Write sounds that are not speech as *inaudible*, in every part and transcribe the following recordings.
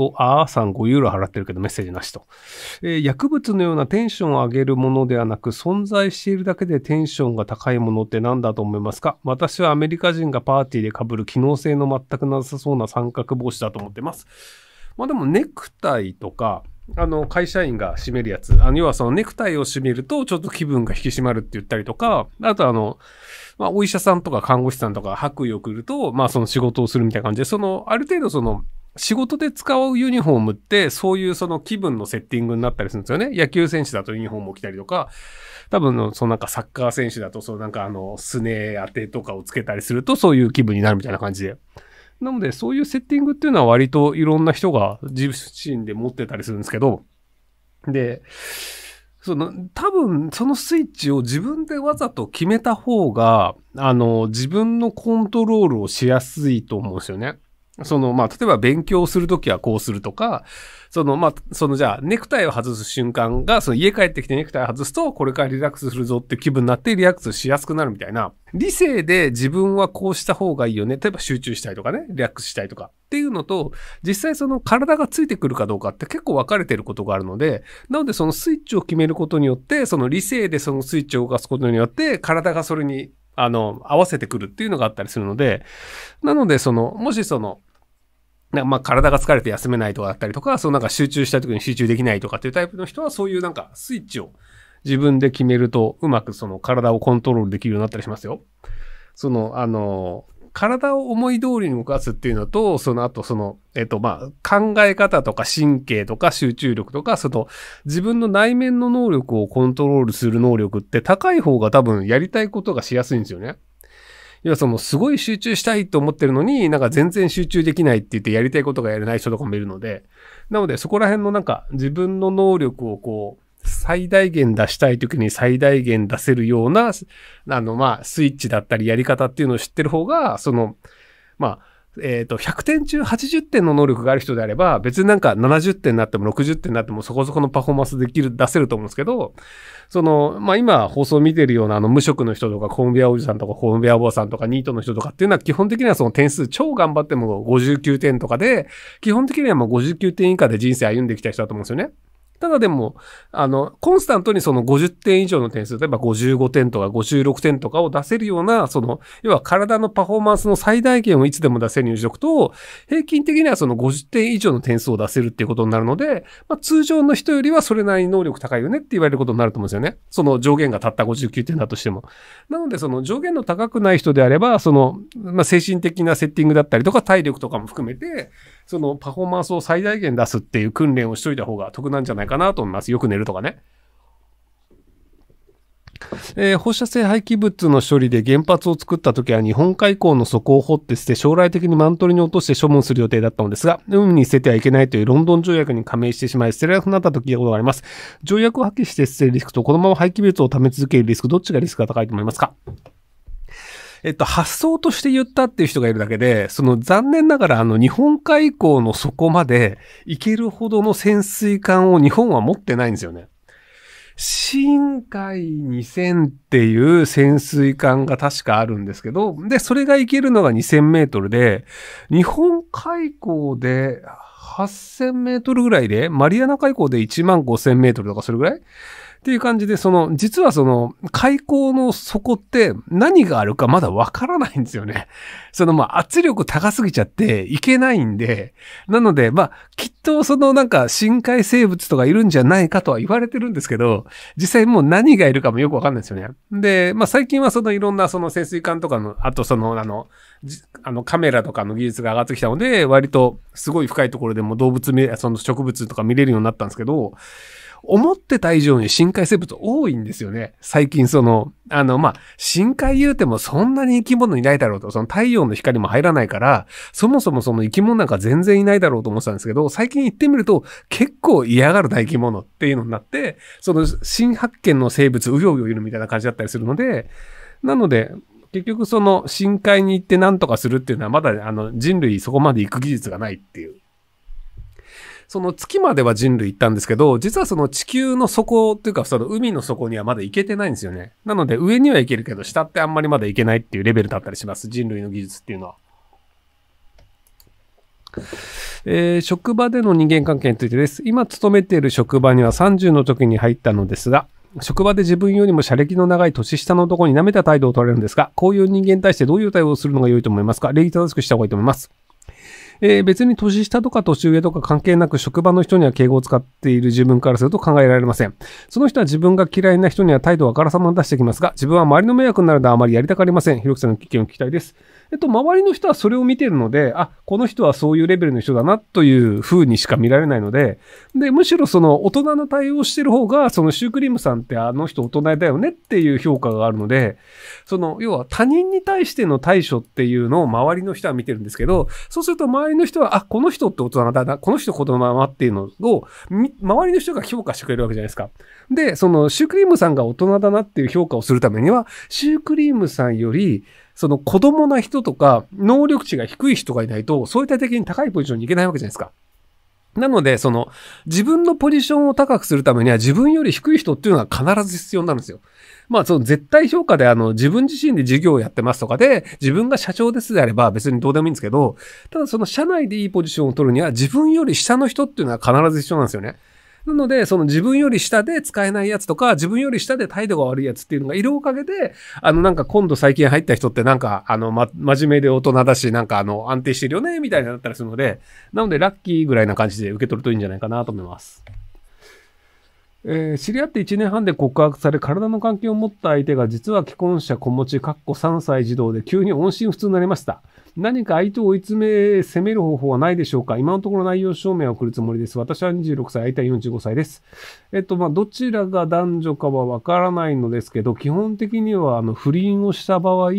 をあーさん5ユーロ払ってるけどメッセージなしと、えー、薬物のようなテンションを上げるものではなく存在しているだけでテンションが高いものって何だと思いますか私はアメリカ人がパーティーで被る機能性の全くなさそうな三角帽子だと思ってます。まあでもネクタイとか、あの、会社員が締めるやつ。あの、要はそのネクタイを締めると、ちょっと気分が引き締まるって言ったりとか、あとあの、まあ、お医者さんとか看護師さんとか白衣を送ると、まあ、その仕事をするみたいな感じで、その、ある程度その、仕事で使うユニフォームって、そういうその気分のセッティングになったりするんですよね。野球選手だとユニフォームを着たりとか、多分、そのなんかサッカー選手だと、そのなんかあの、スネ当てとかをつけたりすると、そういう気分になるみたいな感じで。なので、そういうセッティングっていうのは割といろんな人が自身で持ってたりするんですけど、で、その、多分、そのスイッチを自分でわざと決めた方が、あの、自分のコントロールをしやすいと思うんですよね。その、まあ、例えば勉強するときはこうするとか、その、まあ、そのじゃあ、ネクタイを外す瞬間が、その家帰ってきてネクタイ外すと、これからリラックスするぞって気分になってリラックスしやすくなるみたいな、理性で自分はこうした方がいいよね。例えば集中したいとかね、リラックスしたいとかっていうのと、実際その体がついてくるかどうかって結構分かれてることがあるので、なのでそのスイッチを決めることによって、その理性でそのスイッチを動かすことによって、体がそれにあの、合わせてくるっていうのがあったりするので、なので、その、もしその、なんかまあ体が疲れて休めないとかだったりとか、そのなんか集中した時に集中できないとかっていうタイプの人は、そういうなんかスイッチを自分で決めると、うまくその体をコントロールできるようになったりしますよ。その、あの、体を思い通りに動かすっていうのと、その後その、えっとまあ、考え方とか神経とか集中力とか、その自分の内面の能力をコントロールする能力って高い方が多分やりたいことがしやすいんですよね。要はそのすごい集中したいと思ってるのに、なんか全然集中できないって言ってやりたいことがやれない人とかもいるので、なのでそこら辺のなんか自分の能力をこう、最大限出したい時に最大限出せるような、あのまあスイッチだったりやり方っていうのを知ってる方が、その、まあ、えっ、ー、と、100点中80点の能力がある人であれば、別になんか70点になっても60点になってもそこそこのパフォーマンスできる、出せると思うんですけど、その、まあ、今放送見てるようなあの無職の人とか、コンビアおじさんとか、コンビアおばさんとか、ニートの人とかっていうのは基本的にはその点数超頑張っても59点とかで、基本的にはもう59点以下で人生歩んできた人だと思うんですよね。ただでも、あの、コンスタントにその50点以上の点数、例えば55点とか56点とかを出せるような、その、要は体のパフォーマンスの最大限をいつでも出せる入力と、平均的にはその50点以上の点数を出せるっていうことになるので、まあ、通常の人よりはそれなりに能力高いよねって言われることになると思うんですよね。その上限がたった59点だとしても。なので、その上限の高くない人であれば、その、まあ、精神的なセッティングだったりとか、体力とかも含めて、そのパフォーマンスを最大限出すっていう訓練をしといた方が得なんじゃないかなと思います。よく寝るとかね。えー、放射性廃棄物の処理で原発を作った時は日本海溝の底を掘って捨て将来的にマントリに落として処分する予定だったのですが海に捨ててはいけないというロンドン条約に加盟してしまい捨てられなくなった時のことがあります条約を破棄して捨てるリスクとこのまま廃棄物を貯め続けるリスクどっちがリスクが高いと思いますかえっと、発想として言ったっていう人がいるだけで、その残念ながらあの日本海溝の底まで行けるほどの潜水艦を日本は持ってないんですよね。深海2000っていう潜水艦が確かあるんですけど、で、それが行けるのが2000メートルで、日本海溝で8000メートルぐらいで、マリアナ海溝で1万5000メートルとかそれぐらいっていう感じで、その、実はその、開口の底って何があるかまだわからないんですよね。*laughs* その、まあ、圧力高すぎちゃっていけないんで、なので、まあ、きっとそのなんか深海生物とかいるんじゃないかとは言われてるんですけど、実際もう何がいるかもよくわかんないですよね。で、まあ、最近はそのいろんなその潜水艦とかの、あとその、あの、あのカメラとかの技術が上がってきたので、割とすごい深いところでも動物見、その植物とか見れるようになったんですけど、思ってた以上に深海生物多いんですよね。最近その、あの、まあ、深海言うてもそんなに生き物いないだろうと、その太陽の光も入らないから、そもそもその生き物なんか全然いないだろうと思ってたんですけど、最近行ってみると結構嫌がる大生き物っていうのになって、その新発見の生物うようよいるみたいな感じだったりするので、なので、結局その深海に行って何とかするっていうのはまだあの人類そこまで行く技術がないっていうその月までは人類行ったんですけど、実はその地球の底というか、その海の底にはまだ行けてないんですよね。なので上には行けるけど、下ってあんまりまだ行けないっていうレベルだったりします。人類の技術っていうのは。えー、職場での人間関係についてです。今勤めている職場には30の時に入ったのですが、職場で自分よりも社歴の長い年下の男に舐めた態度を取られるんですが、こういう人間に対してどういう対応をするのが良いと思いますか礼儀正しくした方がいいと思います。えー、別に年下とか年上とか関係なく職場の人には敬語を使っている自分からすると考えられません。その人は自分が嫌いな人には態度をあからさまに出してきますが、自分は周りの迷惑になるのであまりやりたありません。広ろさんの意見を聞きたいです。えっと、周りの人はそれを見てるので、あ、この人はそういうレベルの人だなという風にしか見られないので、で、むしろその大人の対応してる方が、そのシュークリームさんってあの人大人だよねっていう評価があるので、その、要は他人に対しての対処っていうのを周りの人は見てるんですけど、そうすると周りの人は、あ、この人って大人だな、この人子供だなっていうのを、周りの人が評価してくれるわけじゃないですか。で、そのシュークリームさんが大人だなっていう評価をするためには、シュークリームさんより、その子供な人とか、能力値が低い人がいないと、相対的に高いポジションに行けないわけじゃないですか。なので、その、自分のポジションを高くするためには、自分より低い人っていうのは必ず必要なんですよ。まあ、その絶対評価で、あの、自分自身で事業をやってますとかで、自分が社長ですであれば別にどうでもいいんですけど、ただその社内でいいポジションを取るには、自分より下の人っていうのは必ず必要なんですよね。なので、その自分より下で使えないやつとか、自分より下で態度が悪いやつっていうのがいるおかげで、あの、なんか今度最近入った人ってなんか、あの、ま、真面目で大人だし、なんかあの、安定してるよね、みたいになったりするので、なのでラッキーぐらいな感じで受け取るといいんじゃないかなと思います。えー、知り合って1年半で告白され、体の関係を持った相手が実は既婚者子持ち、かっこ3歳児童で急に音信不通になりました。何か相手を追い詰め、責める方法はないでしょうか今のところ内容証明を送るつもりです。私は26歳、相手は45歳です。えっと、まあ、どちらが男女かはわからないのですけど、基本的には、あの、不倫をした場合、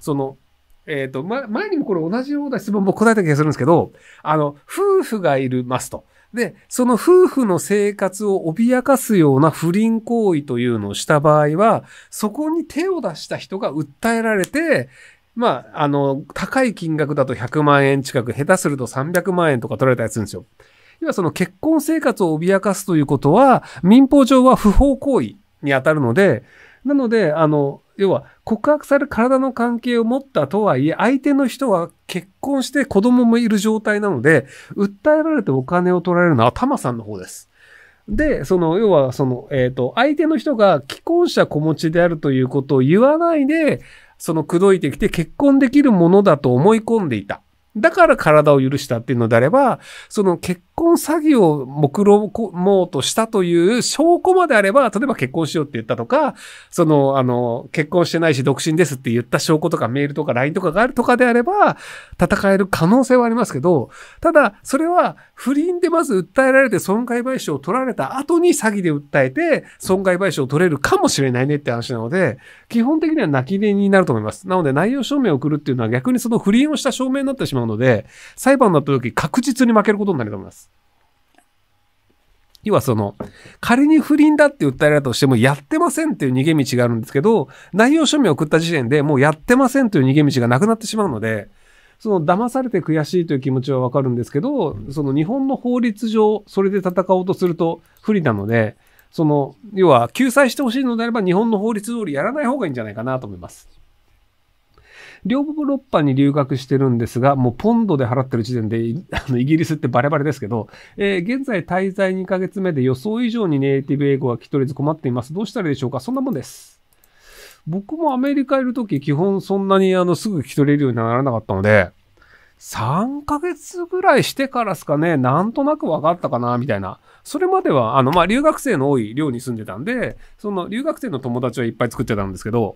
その、えっ、と、ま、前にもこれ同じような質問も答えた気がするんですけど、あの、夫婦がいるますと。で、その夫婦の生活を脅かすような不倫行為というのをした場合は、そこに手を出した人が訴えられて、まあ、あの、高い金額だと100万円近く、下手すると300万円とか取られたりするんですよ。要はその結婚生活を脅かすということは、民法上は不法行為に当たるので、なので、あの、要は告白される体の関係を持ったとはいえ、相手の人は結婚して子供もいる状態なので、訴えられてお金を取られるのはタマさんの方です。で、その、要は、その、えっ、ー、と、相手の人が既婚者子持ちであるということを言わないで、その、口説いてきて結婚できるものだと思い込んでいた。だから体を許したっていうのであれば、その結婚詐欺を目論もうとしたという証拠まであれば、例えば結婚しようって言ったとか、その、あの、結婚してないし独身ですって言った証拠とかメールとか LINE とかがあるとかであれば、戦える可能性はありますけど、ただ、それは不倫でまず訴えられて損害賠償を取られた後に詐欺で訴えて損害賠償を取れるかもしれないねって話なので、基本的には泣き寝になると思います。なので、内容証明を送るっていうのは逆にその不倫をした証明になってしまうので、裁判になった時確実に負けることになると思います。要はその、仮に不倫だって訴えられたとしても、やってませんっていう逃げ道があるんですけど、内容書面を送った時点でもうやってませんという逃げ道がなくなってしまうので、その騙されて悔しいという気持ちはわかるんですけど、その日本の法律上、それで戦おうとすると不利なので、その、要は救済してほしいのであれば日本の法律通りやらない方がいいんじゃないかなと思います。両ヨーロッパに留学してるんですが、もうポンドで払ってる時点で、あのイギリスってバレバレですけど、えー、現在滞在2ヶ月目で予想以上にネイティブ英語は聞き取れず困っています。どうしたらいいでしょうかそんなもんです。僕もアメリカいるとき、基本そんなにあのすぐ聞き取れるようにならなかったので、3ヶ月ぐらいしてからですかね、なんとなく分かったかな、みたいな。それまでは、あの、ま留学生の多い寮に住んでたんで、その留学生の友達はいっぱい作ってたんですけど、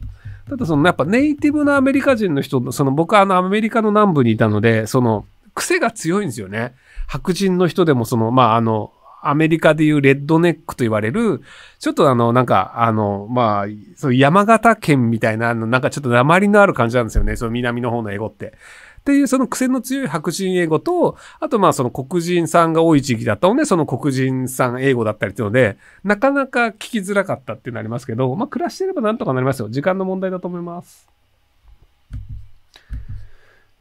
ただそのやっぱネイティブのアメリカ人の人、その僕はあのアメリカの南部にいたので、その癖が強いんですよね。白人の人でもその、まああの、アメリカでいうレッドネックと言われる、ちょっとあの、なんか、あの、まあ、その山形県みたいな、なんかちょっと鉛のある感じなんですよね。その南の方の英語って。っていうその癖の強い白人英語と、あとまあその黒人さんが多い地域だったので、その黒人さん英語だったりっていうので、なかなか聞きづらかったっていうのありますけど、まあ暮らしてればなんとかなりますよ。時間の問題だと思います。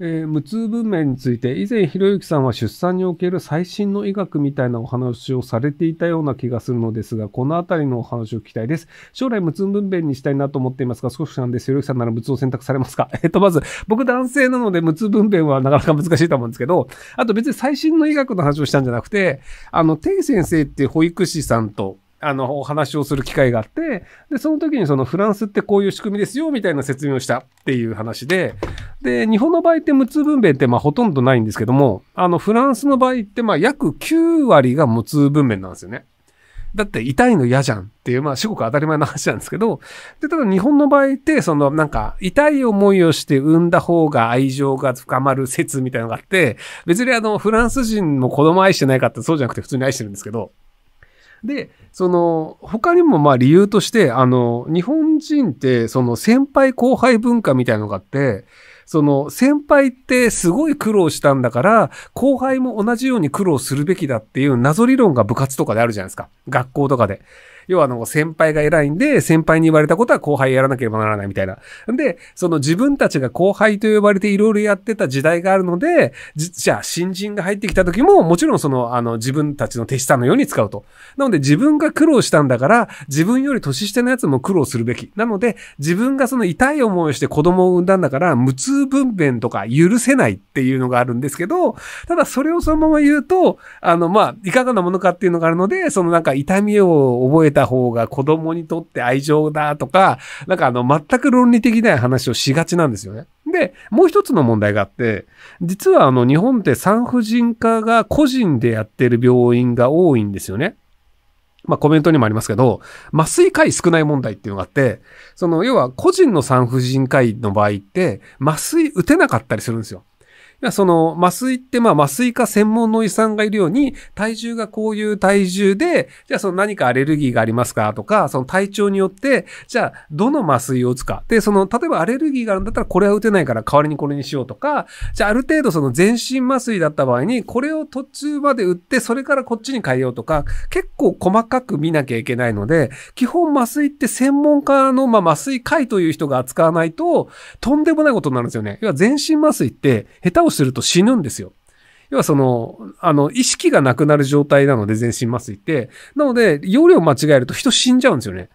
えー、無痛文明について以前ひろゆきさんは出産における最新の医学みたいなお話をされていたような気がするのですがこの辺りのお話を聞きたいです将来無痛分娩にしたいなと思っていますが少しなんですひろゆきさんなら無痛を選択されますか *laughs* えっとまず僕男性なので無痛分娩はなかなか難しいと思うんですけどあと別に最新の医学の話をしたんじゃなくてあのてい先生って保育士さんとあの、お話をする機会があって、で、その時にそのフランスってこういう仕組みですよ、みたいな説明をしたっていう話で、で、日本の場合って無痛分娩ってまあほとんどないんですけども、あの、フランスの場合ってまあ約9割が無痛分娩なんですよね。だって痛いの嫌じゃんっていう、まあ、至極当たり前の話なんですけど、で、ただ日本の場合って、その、なんか、痛い思いをして産んだ方が愛情が深まる説みたいなのがあって、別にあの、フランス人も子供愛してないかってそうじゃなくて普通に愛してるんですけど、で、その、他にもまあ理由として、あの、日本人って、その先輩後輩文化みたいなのがあって、その先輩ってすごい苦労したんだから、後輩も同じように苦労するべきだっていう謎理論が部活とかであるじゃないですか。学校とかで。要はあの、先輩が偉いんで、先輩に言われたことは後輩やらなければならないみたいな。で、その自分たちが後輩と呼ばれていろいろやってた時代があるので、じゃあ新人が入ってきた時も、もちろんその、あの、自分たちの手下のように使うと。なので自分が苦労したんだから、自分より年下のやつも苦労するべき。なので、自分がその痛い思いをして子供を産んだんだから、無痛分娩とか許せないっていうのがあるんですけど、ただそれをそのまま言うと、あの、まあ、いかがなものかっていうのがあるので、そのなんか痛みを覚えた方が子供にとって愛情だとか、なんかあの、全く論理的な話をしがちなんですよね。で、もう一つの問題があって、実はあの、日本って産婦人科が個人でやってる病院が多いんですよね。まあ、コメントにもありますけど、麻酔科医少ない問題っていうのがあって、その、要は個人の産婦人科医の場合って、麻酔打てなかったりするんですよ。その、麻酔って、まあ、麻酔科専門の医さんがいるように、体重がこういう体重で、じゃあその何かアレルギーがありますかとか、その体調によって、じゃあどの麻酔を打つか。で、その、例えばアレルギーがあるんだったらこれは打てないから代わりにこれにしようとか、じゃあある程度その全身麻酔だった場合に、これを途中まで打って、それからこっちに変えようとか、結構細かく見なきゃいけないので、基本麻酔って専門家の、まあ、麻酔会という人が扱わないと、とんでもないことになるんですよね。要は全身麻酔って、下手をすると死ぬんですよ。要はその、あの、意識がなくなる状態なので全身麻酔って。なので、容量間違えると人死んじゃうんですよね。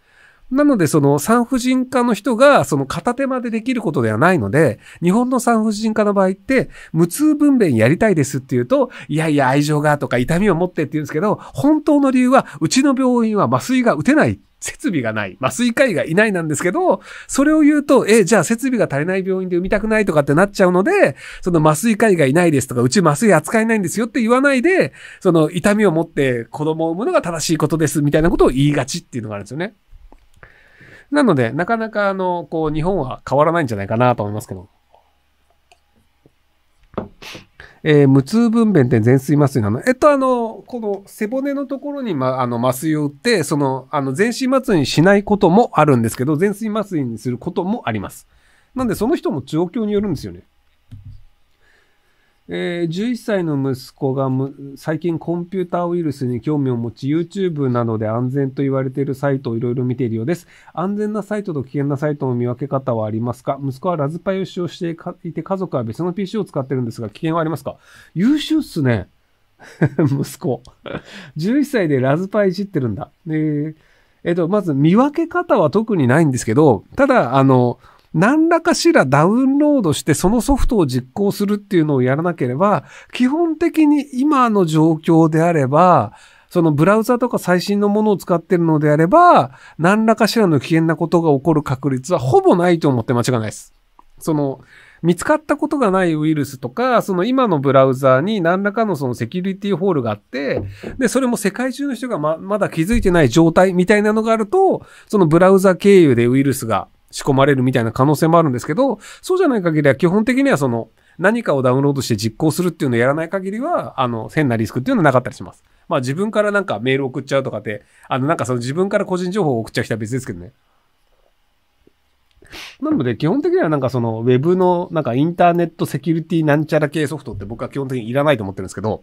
なので、その産婦人科の人が、その片手までできることではないので、日本の産婦人科の場合って、無痛分娩やりたいですって言うと、いやいや愛情がとか痛みを持ってって言うんですけど、本当の理由は、うちの病院は麻酔が打てない。設備がない。麻酔科医がいないなんですけど、それを言うと、え、じゃあ設備が足りない病院で産みたくないとかってなっちゃうので、その麻酔科医がいないですとか、うち麻酔扱えないんですよって言わないで、その痛みを持って子供を産むのが正しいことですみたいなことを言いがちっていうのがあるんですよね。なので、なかなかあの、こう、日本は変わらないんじゃないかなと思いますけど。えー、無痛分娩って全水麻酔なのえっと、あの、この背骨のところに、ま、あの、麻酔を打って、その、あの、全身麻酔にしないこともあるんですけど、全水麻酔にすることもあります。なんで、その人も状況によるんですよね。えー、11歳の息子が最近コンピューターウイルスに興味を持ち YouTube などで安全と言われているサイトをいろいろ見ているようです。安全なサイトと危険なサイトの見分け方はありますか息子はラズパイを使用していて家族は別の PC を使ってるんですが危険はありますか優秀っすね。*laughs* 息子。11歳でラズパイいじってるんだ。えー、えー、と、まず見分け方は特にないんですけど、ただ、あの、何らかしらダウンロードしてそのソフトを実行するっていうのをやらなければ、基本的に今の状況であれば、そのブラウザとか最新のものを使ってるのであれば、何らかしらの危険なことが起こる確率はほぼないと思って間違いないです。その、見つかったことがないウイルスとか、その今のブラウザに何らかのそのセキュリティホールがあって、で、それも世界中の人がま、まだ気づいてない状態みたいなのがあると、そのブラウザ経由でウイルスが仕込まれるみたいな可能性もあるんですけど、そうじゃない限りは基本的にはその、何かをダウンロードして実行するっていうのをやらない限りは、あの、変なリスクっていうのはなかったりします。まあ自分からなんかメール送っちゃうとかって、あの、なんかその自分から個人情報を送っちゃう人は別ですけどね。なので基本的にはなんかその Web のなんかインターネットセキュリティなんちゃら系ソフトって僕は基本的にいらないと思ってるんですけど、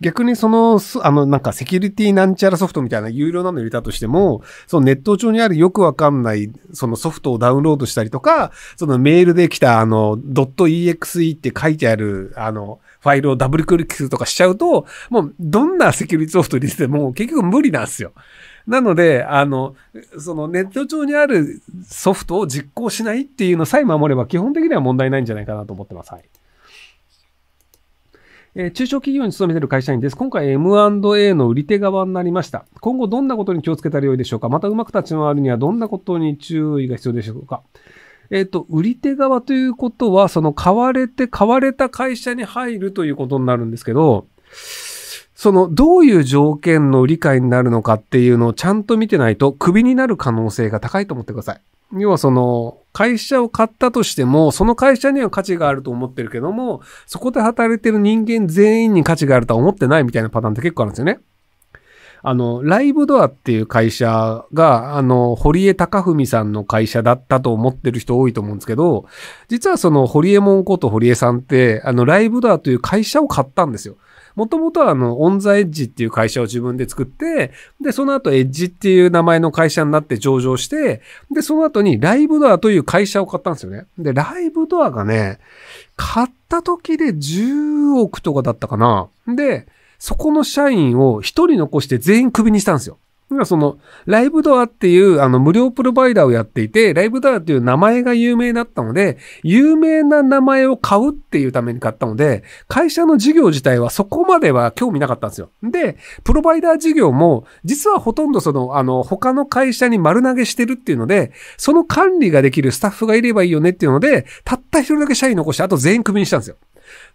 逆にその、あの、なんかセキュリティなんちゃらソフトみたいな有料なの入れたとしても、そのネット上にあるよくわかんない、そのソフトをダウンロードしたりとか、そのメールで来た、あの、.exe って書いてある、あの、ファイルをダブルクリックするとかしちゃうと、もうどんなセキュリティソフトにしても結局無理なんですよ。なので、あの、そのネット上にあるソフトを実行しないっていうのさえ守れば基本的には問題ないんじゃないかなと思ってます。はい。えー、中小企業に勤めている会社員です。今回 M&A の売り手側になりました。今後どんなことに気をつけたらよいでしょうかまたうまく立ち回るにはどんなことに注意が必要でしょうかえっ、ー、と、売り手側ということは、その買われて、買われた会社に入るということになるんですけど、その、どういう条件の理解になるのかっていうのをちゃんと見てないと、クビになる可能性が高いと思ってください。要はその、会社を買ったとしても、その会社には価値があると思ってるけども、そこで働いてる人間全員に価値があるとは思ってないみたいなパターンって結構あるんですよね。あの、ライブドアっていう会社が、あの、堀江貴文さんの会社だったと思ってる人多いと思うんですけど、実はその堀江門こと堀江さんって、あの、ライブドアという会社を買ったんですよ。もともとはあの、オンザエッジっていう会社を自分で作って、で、その後エッジっていう名前の会社になって上場して、で、その後にライブドアという会社を買ったんですよね。で、ライブドアがね、買った時で10億とかだったかな。で、そこの社員を一人残して全員クビにしたんですよ。今その、ライブドアっていうあの無料プロバイダーをやっていて、ライブドアっていう名前が有名だったので、有名な名前を買うっていうために買ったので、会社の事業自体はそこまでは興味なかったんですよ。で、プロバイダー事業も、実はほとんどその、あの、他の会社に丸投げしてるっていうので、その管理ができるスタッフがいればいいよねっていうので、たった一人だけ社員残して、あと全員クビにしたんですよ。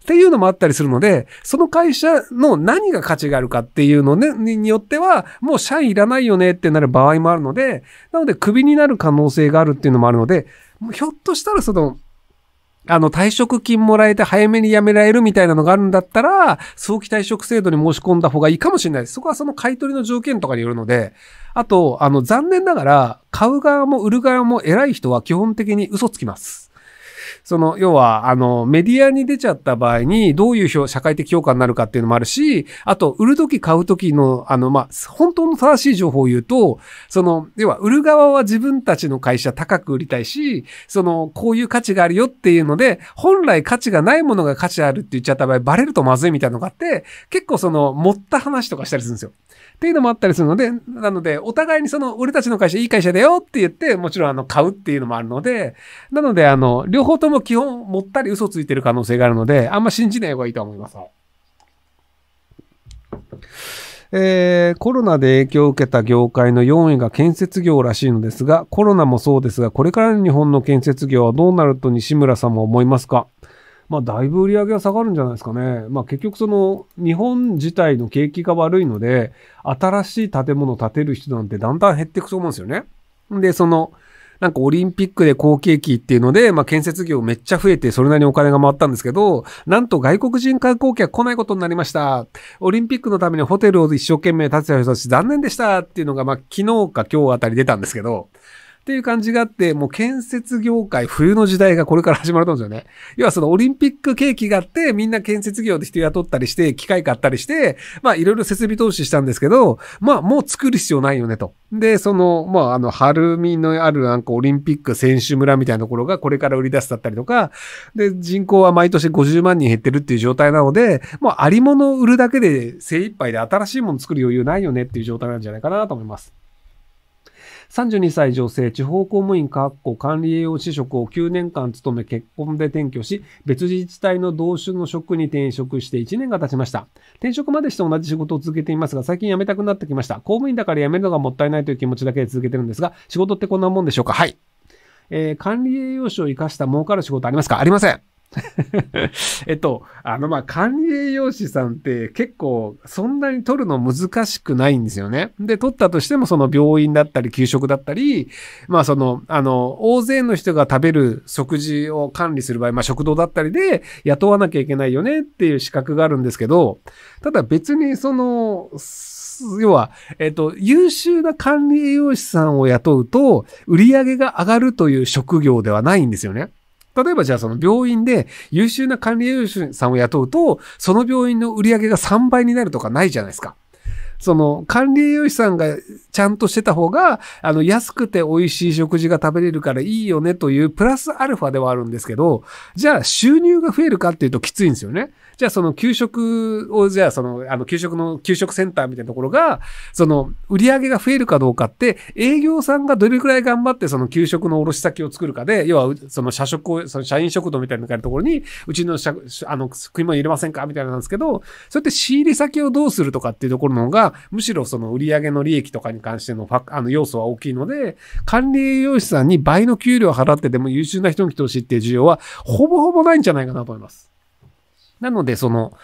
っていうのもあったりするので、その会社の何が価値があるかっていうの、ね、によっては、もう社員いらないよねってなる場合もあるので、なのでクビになる可能性があるっていうのもあるので、ひょっとしたらその、あの、退職金もらえて早めに辞められるみたいなのがあるんだったら、早期退職制度に申し込んだ方がいいかもしれないです。そこはその買い取りの条件とかによるので、あと、あの、残念ながら、買う側も売る側も偉い人は基本的に嘘つきます。その、要は、あの、メディアに出ちゃった場合に、どういう評社会的評価になるかっていうのもあるし、あと、売るとき買うときの、あの、まあ、本当の正しい情報を言うと、その、要は、売る側は自分たちの会社高く売りたいし、その、こういう価値があるよっていうので、本来価値がないものが価値あるって言っちゃった場合、バレるとまずいみたいなのがあって、結構その、持った話とかしたりするんですよ。っていうのもあったりするので、なので、お互いにその、俺たちの会社いい会社だよって言って、もちろんあの、買うっていうのもあるので、なので、あの、両方とも基本、もったり嘘ついてる可能性があるので、あんま信じない方がいいと思います。えー、コロナで影響を受けた業界の4位が建設業らしいのですが、コロナもそうですが、これからの日本の建設業はどうなると西村さんも思いますかまあ、だいぶ売り上げは下がるんじゃないですかね。まあ、結局その、日本自体の景気が悪いので、新しい建物を建てる人なんてだんだん減っていくと思うんですよね。で、その、なんかオリンピックで好景気っていうので、まあ建設業めっちゃ増えて、それなりにお金が回ったんですけど、なんと外国人観光客来ないことになりました。オリンピックのためにホテルを一生懸命建てた人たち残念でしたっていうのが、まあ昨日か今日あたり出たんですけど、っていう感じがあって、もう建設業界、冬の時代がこれから始まると思うんですよね。要はそのオリンピック景気があって、みんな建設業で人雇ったりして、機械買ったりして、まあいろいろ設備投資したんですけど、まあもう作る必要ないよねと。で、その、まああの、晴海のあるなんかオリンピック選手村みたいなところがこれから売り出すだったりとか、で、人口は毎年50万人減ってるっていう状態なので、もうありものを売るだけで精一杯で新しいもの作る余裕ないよねっていう状態なんじゃないかなと思います。32歳女性、地方公務員確保管理栄養士職を9年間勤め結婚で転居し、別自治体の同種の職に転職して1年が経ちました。転職までして同じ仕事を続けていますが、最近辞めたくなってきました。公務員だから辞めるのがもったいないという気持ちだけで続けてるんですが、仕事ってこんなもんでしょうかはい。えー、管理栄養士を活かした儲かる仕事ありますかありません。*laughs* えっと、あの、ま、管理栄養士さんって結構そんなに取るの難しくないんですよね。で、取ったとしてもその病院だったり給食だったり、まあその、あの、大勢の人が食べる食事を管理する場合、まあ食堂だったりで雇わなきゃいけないよねっていう資格があるんですけど、ただ別にその、要は、えっと、優秀な管理栄養士さんを雇うと売り上げが上がるという職業ではないんですよね。例えばじゃあその病院で優秀な管理栄養士さんを雇うと、その病院の売り上げが3倍になるとかないじゃないですか。その管理栄養士さんがちゃんとしてた方が、あの、安くて美味しい食事が食べれるからいいよねというプラスアルファではあるんですけど、じゃあ収入が増えるかっていうときついんですよね。じゃあその給食を、じゃあその、あの、給食の、給食センターみたいなところが、その、売り上げが増えるかどうかって、営業さんがどれくらい頑張ってその給食の卸先を作るかで、要は、その社食を、その社員食堂みたいなところに、うちの社、あの、食い物入れませんかみたいなんですけど、そうやって仕入れ先をどうするとかっていうところの方が、が、むしろその売上の利益とかに関してのファあの要素は大きいので、管理栄養士さんに倍の給料を払ってでも優秀な人に来てほしいっていう需要は、ほぼほぼないんじゃないかなと思います。なので、その、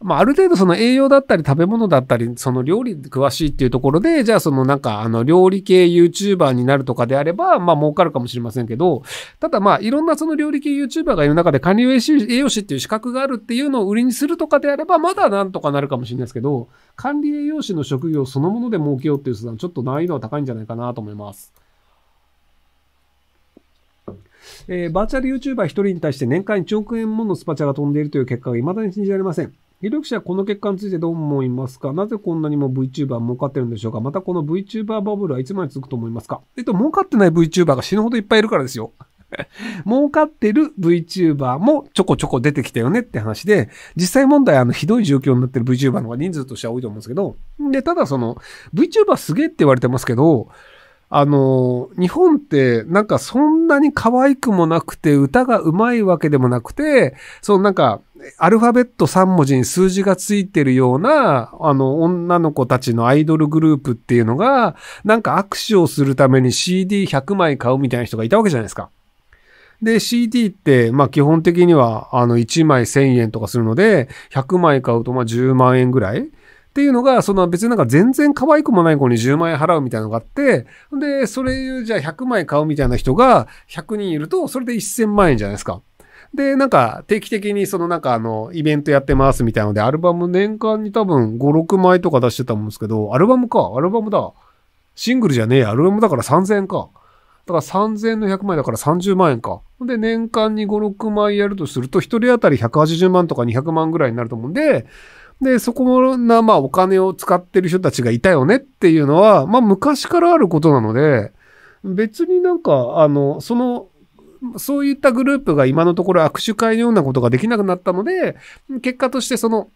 まあ、ある程度その栄養だったり食べ物だったり、その料理詳しいっていうところで、じゃあそのなんかあの料理系 YouTuber になるとかであれば、まあ儲かるかもしれませんけど、ただまあいろんなその料理系 YouTuber がいる中で管理栄養士っていう資格があるっていうのを売りにするとかであれば、まだなんとかなるかもしれないですけど、管理栄養士の職業そのもので儲けようっていう手段、ちょっと難易度は高いんじゃないかなと思います。えー、バーチャル y o u t u b e r 一人に対して年間1億円ものスパチャが飛んでいるという結果が未だに信じられません。ひろ者きはこの結果についてどう思いますかなぜこんなにも VTuber 儲かってるんでしょうかまたこの VTuber バブルはいつまで続くと思いますかえっと、儲かってない VTuber が死ぬほどいっぱいいるからですよ。*laughs* 儲かってる VTuber もちょこちょこ出てきたよねって話で、実際問題あのひどい状況になってる VTuber の方が人数としては多いと思うんですけど、で、ただその VTuber すげえって言われてますけど、あの、日本ってなんかそんなに可愛くもなくて、歌が上手いわけでもなくて、そのなんか、アルファベット3文字に数字がついてるような、あの、女の子たちのアイドルグループっていうのが、なんか握手をするために CD100 枚買うみたいな人がいたわけじゃないですか。で、CD って、まあ基本的には、あの、1枚1000円とかするので、100枚買うと、まあ10万円ぐらいっていうのが、その別になんか全然可愛くもない子に10万円払うみたいなのがあって、で、それじゃあ100枚買うみたいな人が100人いると、それで1000万円じゃないですか。で、なんか定期的にそのなんかあの、イベントやってますみたいなので、アルバム年間に多分5、6枚とか出してたんですけど、アルバムか、アルバムだ。シングルじゃねえ、アルバムだから3000円か。だから3000の100枚だから30万円か。で、年間に5、6枚やるとすると、1人当たり180万とか200万ぐらいになると思うんで、で、そこな、まあ、お金を使ってる人たちがいたよねっていうのは、まあ、昔からあることなので、別になんか、あの、その、そういったグループが今のところ握手会のようなことができなくなったので、結果としてその、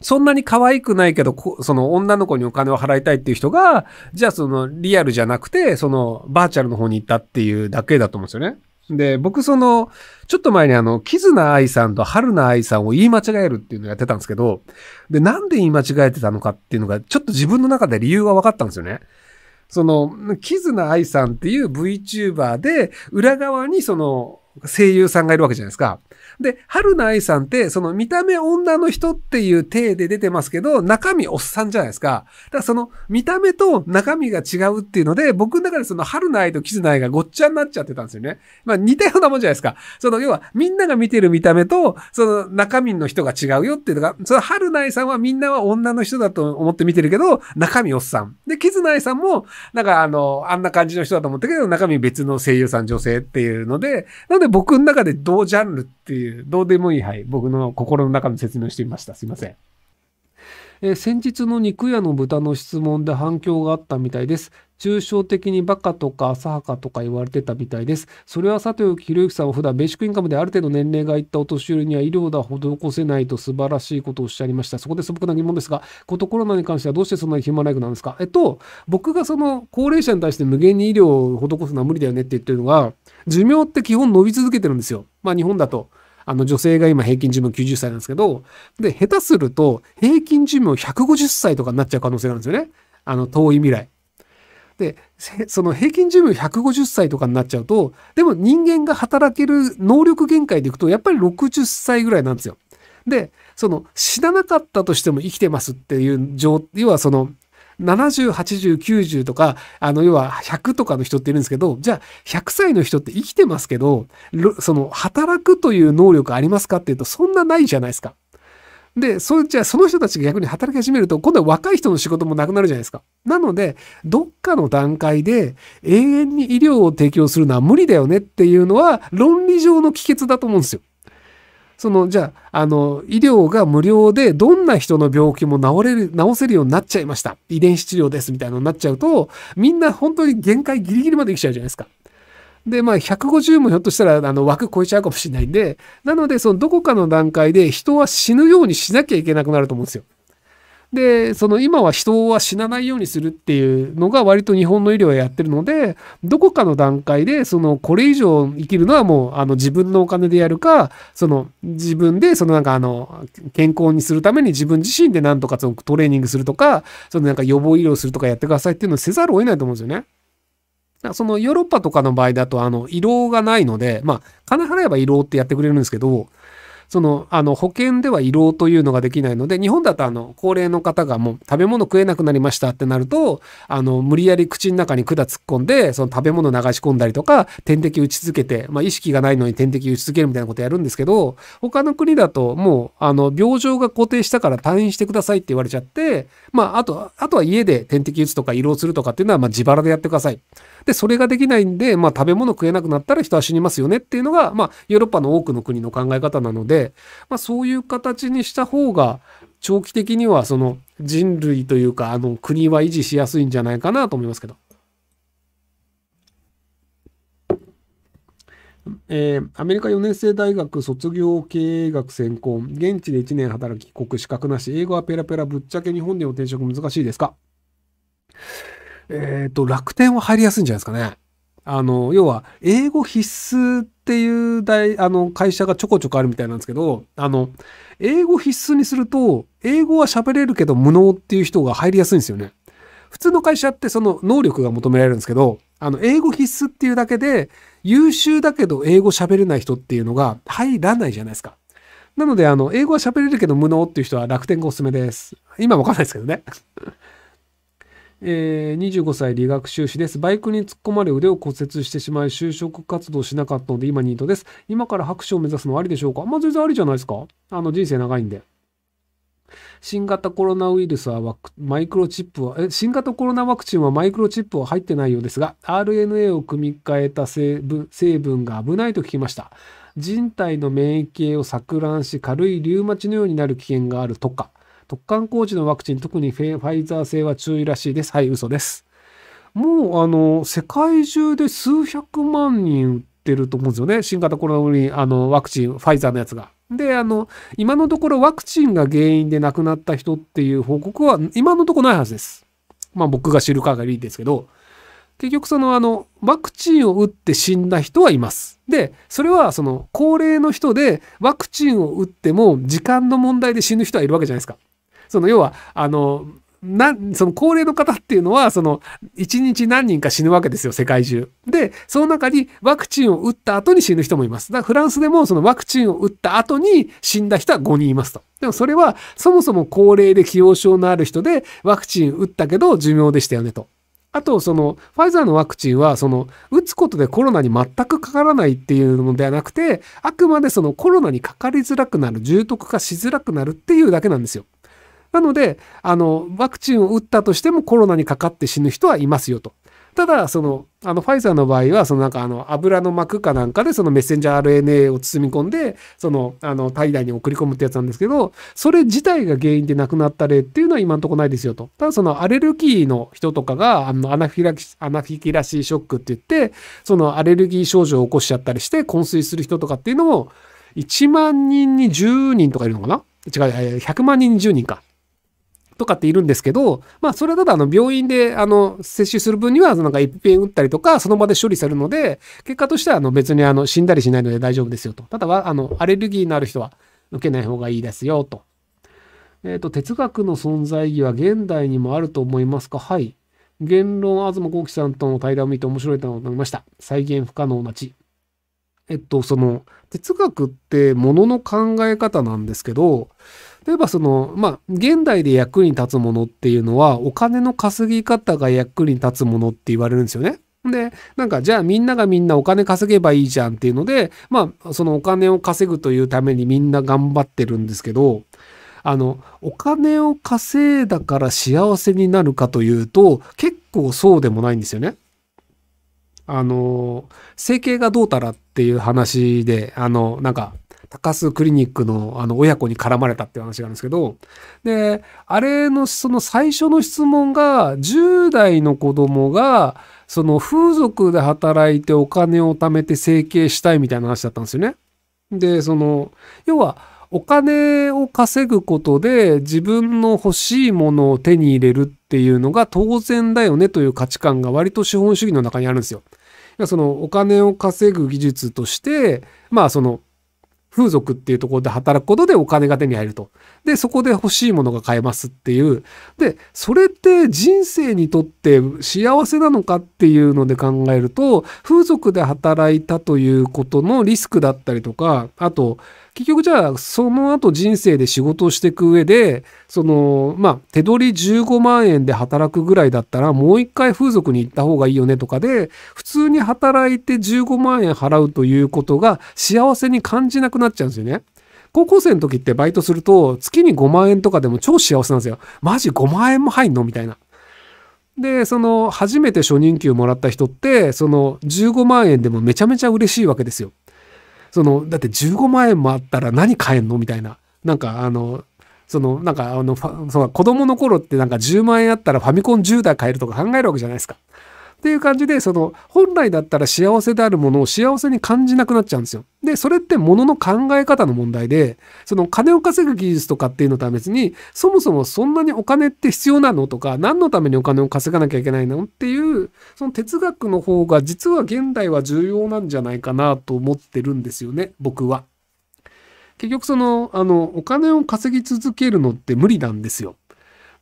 そんなに可愛くないけど、その女の子にお金を払いたいっていう人が、じゃあそのリアルじゃなくて、そのバーチャルの方に行ったっていうだけだと思うんですよね。で、僕その、ちょっと前にあの、キズナ愛さんと春菜愛さんを言い間違えるっていうのをやってたんですけど、で、なんで言い間違えてたのかっていうのが、ちょっと自分の中で理由が分かったんですよね。その、キズナ愛さんっていう VTuber で、裏側にその、声優さんがいるわけじゃないですか。で、春菜愛さんって、その見た目女の人っていう体で出てますけど、中身おっさんじゃないですか。だからその見た目と中身が違うっていうので、僕の中でその春菜愛と絆愛がごっちゃになっちゃってたんですよね。まあ似たようなもんじゃないですか。その要はみんなが見てる見た目と、その中身の人が違うよっていうのが、その春菜愛さんはみんなは女の人だと思って見てるけど、中身おっさん。で、絆愛さんも、なんかあの、あんな感じの人だと思ったけど、中身別の声優さん女性っていうので、なのでで僕の中で同ジャンルっていう、どうでもいいはい、僕の心の中の説明をしてみました。すいません。え先日の肉屋の豚の質問で反響があったみたいです。抽象的にバカとか浅はかとか言われてたみたいです。それはさておき、ひろゆきさんは普段ベーシックインカムである程度年齢がいったお年寄りには医療だ施せないと素晴らしいことをおっしゃいました。そこで素朴な疑問ですが、ことコロナに関してはどうしてそんなにヒューマンライクなんですかえっと、僕がその高齢者に対して無限に医療を施すのは無理だよねって言ってるのが、寿命って基本伸び続けてるんですよ。まあ日本だと。あの女性が今平均寿命90歳なんですけど、で、下手すると平均寿命150歳とかになっちゃう可能性があるんですよね。あの遠い未来。で、その平均寿命150歳とかになっちゃうと、でも人間が働ける能力限界でいくと、やっぱり60歳ぐらいなんですよ。で、その死ななかったとしても生きてますっていう状、要はその、70、80、90とか、あの、要は100とかの人っているんですけど、じゃあ100歳の人って生きてますけど、その働くという能力ありますかっていうと、そんなないじゃないですか。で、そ、じゃあその人たちが逆に働き始めると、今度は若い人の仕事もなくなるじゃないですか。なので、どっかの段階で永遠に医療を提供するのは無理だよねっていうのは、論理上の帰結だと思うんですよ。その、じゃあ、あの、医療が無料で、どんな人の病気も治れる、治せるようになっちゃいました。遺伝子治療です、みたいなのになっちゃうと、みんな本当に限界ギリギリまで来ちゃうじゃないですか。で、まあ、150もひょっとしたら、あの、枠超えちゃうかもしれないんで、なので、その、どこかの段階で人は死ぬようにしなきゃいけなくなると思うんですよ。で、その、今は人は死なないようにするっていうのが、割と日本の医療はやってるので、どこかの段階で、その、これ以上生きるのはもう、あの、自分のお金でやるか、その、自分で、その、なんか、あの、健康にするために自分自身でなんとか、その、トレーニングするとか、その、なんか、予防医療するとかやってくださいっていうのをせざるを得ないと思うんですよね。そのヨーロッパとかの場合だと、あの、慰労がないので、まあ、金払えば慰労ってやってくれるんですけど、その、あの、保険では慰労というのができないので、日本だと、あの、高齢の方がもう食べ物食えなくなりましたってなると、あの、無理やり口の中に管突っ込んで、その食べ物流し込んだりとか、点滴打ち続けて、まあ、意識がないのに点滴打ち続けるみたいなことやるんですけど、他の国だと、もう、あの、病状が固定したから退院してくださいって言われちゃって、まあ、あと、あとは家で点滴打つとか、慰労するとかっていうのは、まあ、自腹でやってください。で、それができないんで、まあ、食べ物食えなくなったら人は死にますよねっていうのが、まあ、ヨーロッパの多くの国の考え方なので、まあ、そういう形にした方が、長期的にはその人類というか、あの、国は維持しやすいんじゃないかなと思いますけど。えー、アメリカ4年生大学卒業経営学専攻、現地で1年働き、国資格なし、英語はペラペラ、ぶっちゃけ日本での転職難しいですかえっ、ー、と、楽天は入りやすいんじゃないですかね。あの、要は、英語必須っていう大、あの、会社がちょこちょこあるみたいなんですけど、あの、英語必須にすると、英語は喋れるけど無能っていう人が入りやすいんですよね。普通の会社ってその能力が求められるんですけど、あの、英語必須っていうだけで、優秀だけど英語喋れない人っていうのが入らないじゃないですか。なので、あの、英語は喋れるけど無能っていう人は楽天がおすすめです。今わかんないですけどね。えー、25歳理学修士です。バイクに突っ込まれ腕を骨折してしまい、就職活動しなかったので今ニートです。今から拍手を目指すのはありでしょうかまあ、全然ありじゃないですかあの人生長いんで。新型コロナウイルスはマイクロチップは、え、新型コロナワクチンはマイクロチップは入ってないようですが、RNA を組み換えた成分成分が危ないと聞きました。人体の免疫系を錯乱し、軽いリウマチのようになる危険があるとか、突貫工事のワクチン、特にファイザー製は注意らしいです。はい、嘘です。もう、あの、世界中で数百万人打ってると思うんですよね。新型コロナウイルス、あの、ワクチン、ファイザーのやつが。で、あの、今のところワクチンが原因で亡くなった人っていう報告は、今のところないはずです。まあ、僕が知る限りですけど、結局そのあのワクチンを打って死んだ人はいます。で、それはその高齢の人でワクチンを打っても時間の問題で死ぬ人はいるわけじゃないですか。その要は、あの、なその高齢の方っていうのはその1日何人か死ぬわけですよ世界中。でその中にワクチンを打った後に死ぬ人もいます。だからフランスでもそのワクチンを打った後に死んだ人は5人いますと。でもそれはそもそも高齢で気温症のある人でワクチン打ったけど寿命でしたよねと。あと、その、ファイザーのワクチンは、その、打つことでコロナに全くかからないっていうのではなくて、あくまでそのコロナにかかりづらくなる、重篤化しづらくなるっていうだけなんですよ。なので、あの、ワクチンを打ったとしてもコロナにかかって死ぬ人はいますよと。ただ、その、あの、ファイザーの場合は、そのなんかあの、油の膜かなんかで、そのメッセンジャー RNA を包み込んで、その、あの、体内に送り込むってやつなんですけど、それ自体が原因で亡くなった例っていうのは今んとこないですよと。ただ、そのアレルギーの人とかが、あの、アナフィラキアナフィキラシーショックって言って、そのアレルギー症状を起こしちゃったりして、昏睡する人とかっていうのも、1万人に10人とかいるのかな違う、100万人に10人か。とかっているんですけど、まあ、それはただあの病院であの接種する分には、なんか一遍打ったりとか、その場で処理するので、結果としてはあの別にあの死んだりしないので大丈夫ですよと。ただは、あの、アレルギーのある人は受けない方がいいですよと。えっ、ー、と、哲学の存在意義は現代にもあると思いますかはい。言論、東幸樹さんとの対談を見て面白いと思いました。再現不可能な地。えっと、その、哲学ってものの考え方なんですけど、例えばその、まあ、現代で役に立つものっていうのは、お金の稼ぎ方が役に立つものって言われるんですよね。で、なんか、じゃあみんながみんなお金稼げばいいじゃんっていうので、まあ、そのお金を稼ぐというためにみんな頑張ってるんですけど、あの、お金を稼いだから幸せになるかというと、結構そうでもないんですよね。あの、整形がどうたらっていう話で、あの、なんか、高須クリニックのあの親子に絡まれたっていう話があるんですけど、で、あれのその最初の質問が、10代の子供が、その風俗で働いてお金を貯めて整形したいみたいな話だったんですよね。で、その、要は、お金を稼ぐことで自分の欲しいものを手に入れるっていうのが当然だよねという価値観が割と資本主義の中にあるんですよ。そのお金を稼ぐ技術として、まあその風俗っていうところで働くことでお金が手に入ると。で、そこで欲しいものが買えますっていう。で、それって人生にとって幸せなのかっていうので考えると、風俗で働いたということのリスクだったりとか、あと、結局じゃあその後人生で仕事をしていく上でそのまあ手取り15万円で働くぐらいだったらもう一回風俗に行った方がいいよねとかで普通に働いて15万円払うということが幸せに感じなくなっちゃうんですよね。高校生の時ってバイトすると月に5万円とかでも超幸せなんですよ。マジ5万円も入んのみたいな。でその初めて初任給もらった人ってその15万円でもめちゃめちゃ嬉しいわけですよ。その、だって15万円もあったら何買えんのみたいな。なんか、あの、その、なんか、あの、そ子供の頃ってなんか10万円あったらファミコン10台買えるとか考えるわけじゃないですか。っていう感じで、その、本来だったら幸せであるものを幸せに感じなくなっちゃうんですよ。で、それって物のの考え方の問題で、その金を稼ぐ技術とかっていうのとは別に、そもそもそんなにお金って必要なのとか、何のためにお金を稼がなきゃいけないのっていう、その哲学の方が実は現代は重要なんじゃないかなと思ってるんですよね、僕は。結局その、あの、お金を稼ぎ続けるのって無理なんですよ。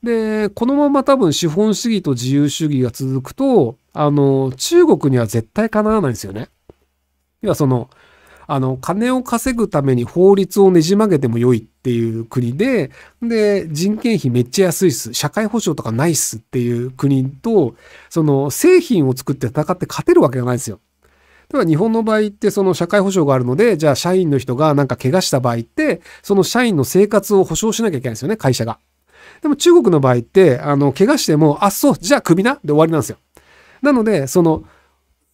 で、このまま多分資本主義と自由主義が続くと、あの、中国には絶対かなわないんですよね。要はその、あの、金を稼ぐために法律をねじ曲げても良いっていう国で、で、人件費めっちゃ安いっす。社会保障とかないっすっていう国と、その、製品を作って戦って勝てるわけがないんですよ。例え日本の場合ってその社会保障があるので、じゃあ社員の人がなんか怪我した場合って、その社員の生活を保障しなきゃいけないんですよね、会社が。でも中国の場合って、あの、怪我しても、あ、そう、じゃあ首なで終わりなんですよ。なので、その、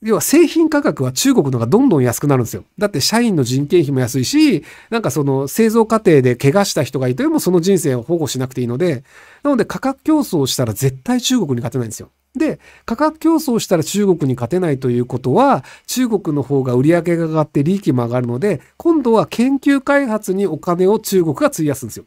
要は製品価格は中国のがどんどん安くなるんですよ。だって社員の人件費も安いし、なんかその製造過程で怪我した人がいてもその人生を保護しなくていいので、なので価格競争したら絶対中国に勝てないんですよ。で、価格競争したら中国に勝てないということは、中国の方が売り上げが上がって利益も上がるので、今度は研究開発にお金を中国が費やすんですよ。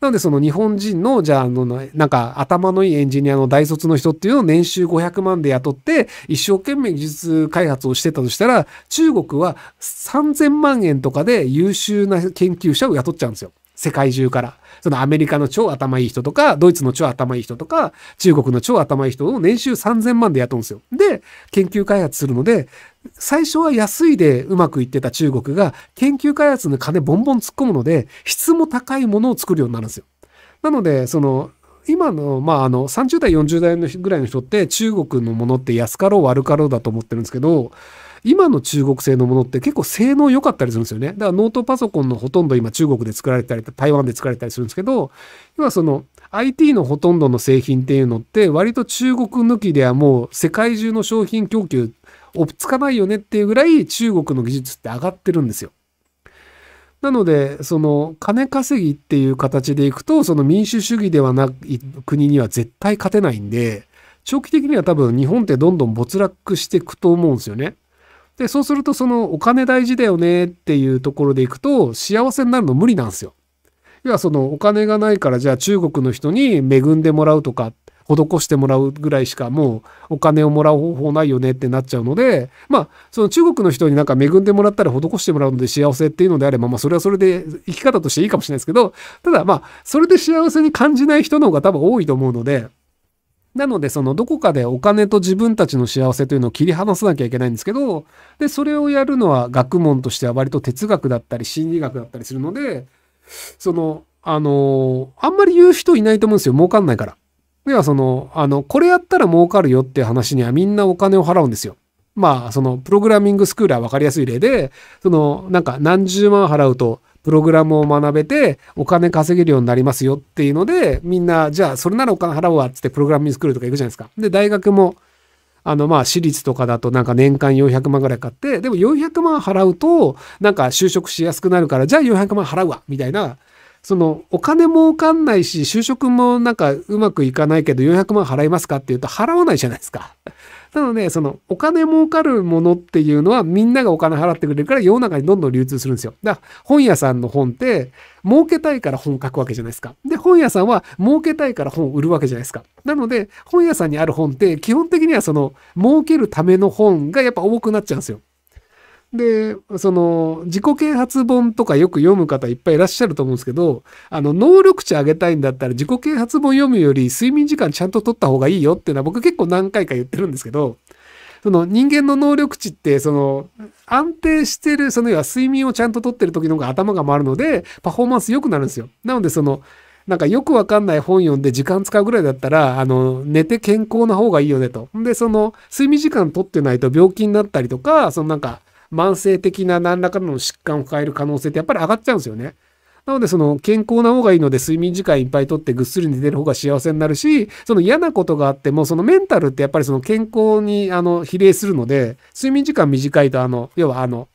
なのでその日本人の、じゃあ、あの、なんか頭のいいエンジニアの大卒の人っていうのを年収500万で雇って、一生懸命技術開発をしてたとしたら、中国は3000万円とかで優秀な研究者を雇っちゃうんですよ。世界中から。そのアメリカの超頭いい人とか、ドイツの超頭いい人とか、中国の超頭いい人を年収3000万で雇うんですよ。で、研究開発するので、最初は安いでうまくいってた中国が、研究開発の金ボンボン突っ込むので、質も高いものを作るようになるんですよ。なので、その、今の、まあ、あの、30代、40代ぐらいの人って、中国のものって安かろう悪かろうだと思ってるんですけど、今の中国製のものって結構性能良かったりするんですよね。だからノートパソコンのほとんど今中国で作られたり、台湾で作られたりするんですけど、要はその IT のほとんどの製品っていうのって割と中国抜きではもう世界中の商品供給おっつかないよねっていうぐらい中国の技術って上がってるんですよ。なので、その、金稼ぎっていう形でいくと、その民主主義ではない国には絶対勝てないんで、長期的には多分日本ってどんどん没落していくと思うんですよね。で、そうするとそのお金大事だよねっていうところでいくと幸せになるの無理なんですよ。要はそのお金がないからじゃあ中国の人に恵んでもらうとか施してもらうぐらいしかもうお金をもらう方法ないよねってなっちゃうのでまあその中国の人になんか恵んでもらったり施してもらうので幸せっていうのであればまあそれはそれで生き方としていいかもしれないですけどただまあそれで幸せに感じない人の方が多分多いと思うのでなので、そのどこかでお金と自分たちの幸せというのを切り離さなきゃいけないんですけど、で、それをやるのは学問としては割と哲学だったり心理学だったりするので、その、あの、あんまり言う人いないと思うんですよ。儲かんないから。では、その、あの、これやったら儲かるよって話にはみんなお金を払うんですよ。まあ、その、プログラミングスクールは分かりやすい例で、その、なんか何十万払うと、プログラムを学べて、お金稼げるようになりますよっていうので、みんな、じゃあ、それならお金払うわっつってプログラミングスクールとか行くじゃないですか。で、大学も、あの、ま私立とかだとなんか年間400万ぐらい買って、でも400万払うと、なんか就職しやすくなるから、じゃあ400万払うわみたいな、その、お金儲かんないし、就職もなんかうまくいかないけど、400万払いますかって言うと、払わないじゃないですか。なので、そのお金儲かるものっていうのはみんながお金払ってくれるから世の中にどんどん流通するんですよ。だから本屋さんの本って儲けたいから本書くわけじゃないですか。で、本屋さんは儲けたいから本売るわけじゃないですか。なので、本屋さんにある本って基本的にはその儲けるための本がやっぱ多くなっちゃうんですよ。で、その、自己啓発本とかよく読む方いっぱいいらっしゃると思うんですけど、あの、能力値上げたいんだったら自己啓発本読むより睡眠時間ちゃんと取った方がいいよっていうのは僕結構何回か言ってるんですけど、その人間の能力値って、その、安定してる、その要は睡眠をちゃんと取ってる時の方が頭が回るので、パフォーマンス良くなるんですよ。なので、その、なんかよくわかんない本読んで時間使うぐらいだったら、あの、寝て健康な方がいいよねと。で、その、睡眠時間取ってないと病気になったりとか、そのなんか、慢性的な何らかの疾患を抱える可能性ってやっぱり上がっちゃうんですよね。なので、その、健康な方がいいので、睡眠時間いっぱいとってぐっすり寝てる方が幸せになるし、その嫌なことがあっても、そのメンタルってやっぱりその健康に、あの、比例するので、睡眠時間短いと、あの、要はあの、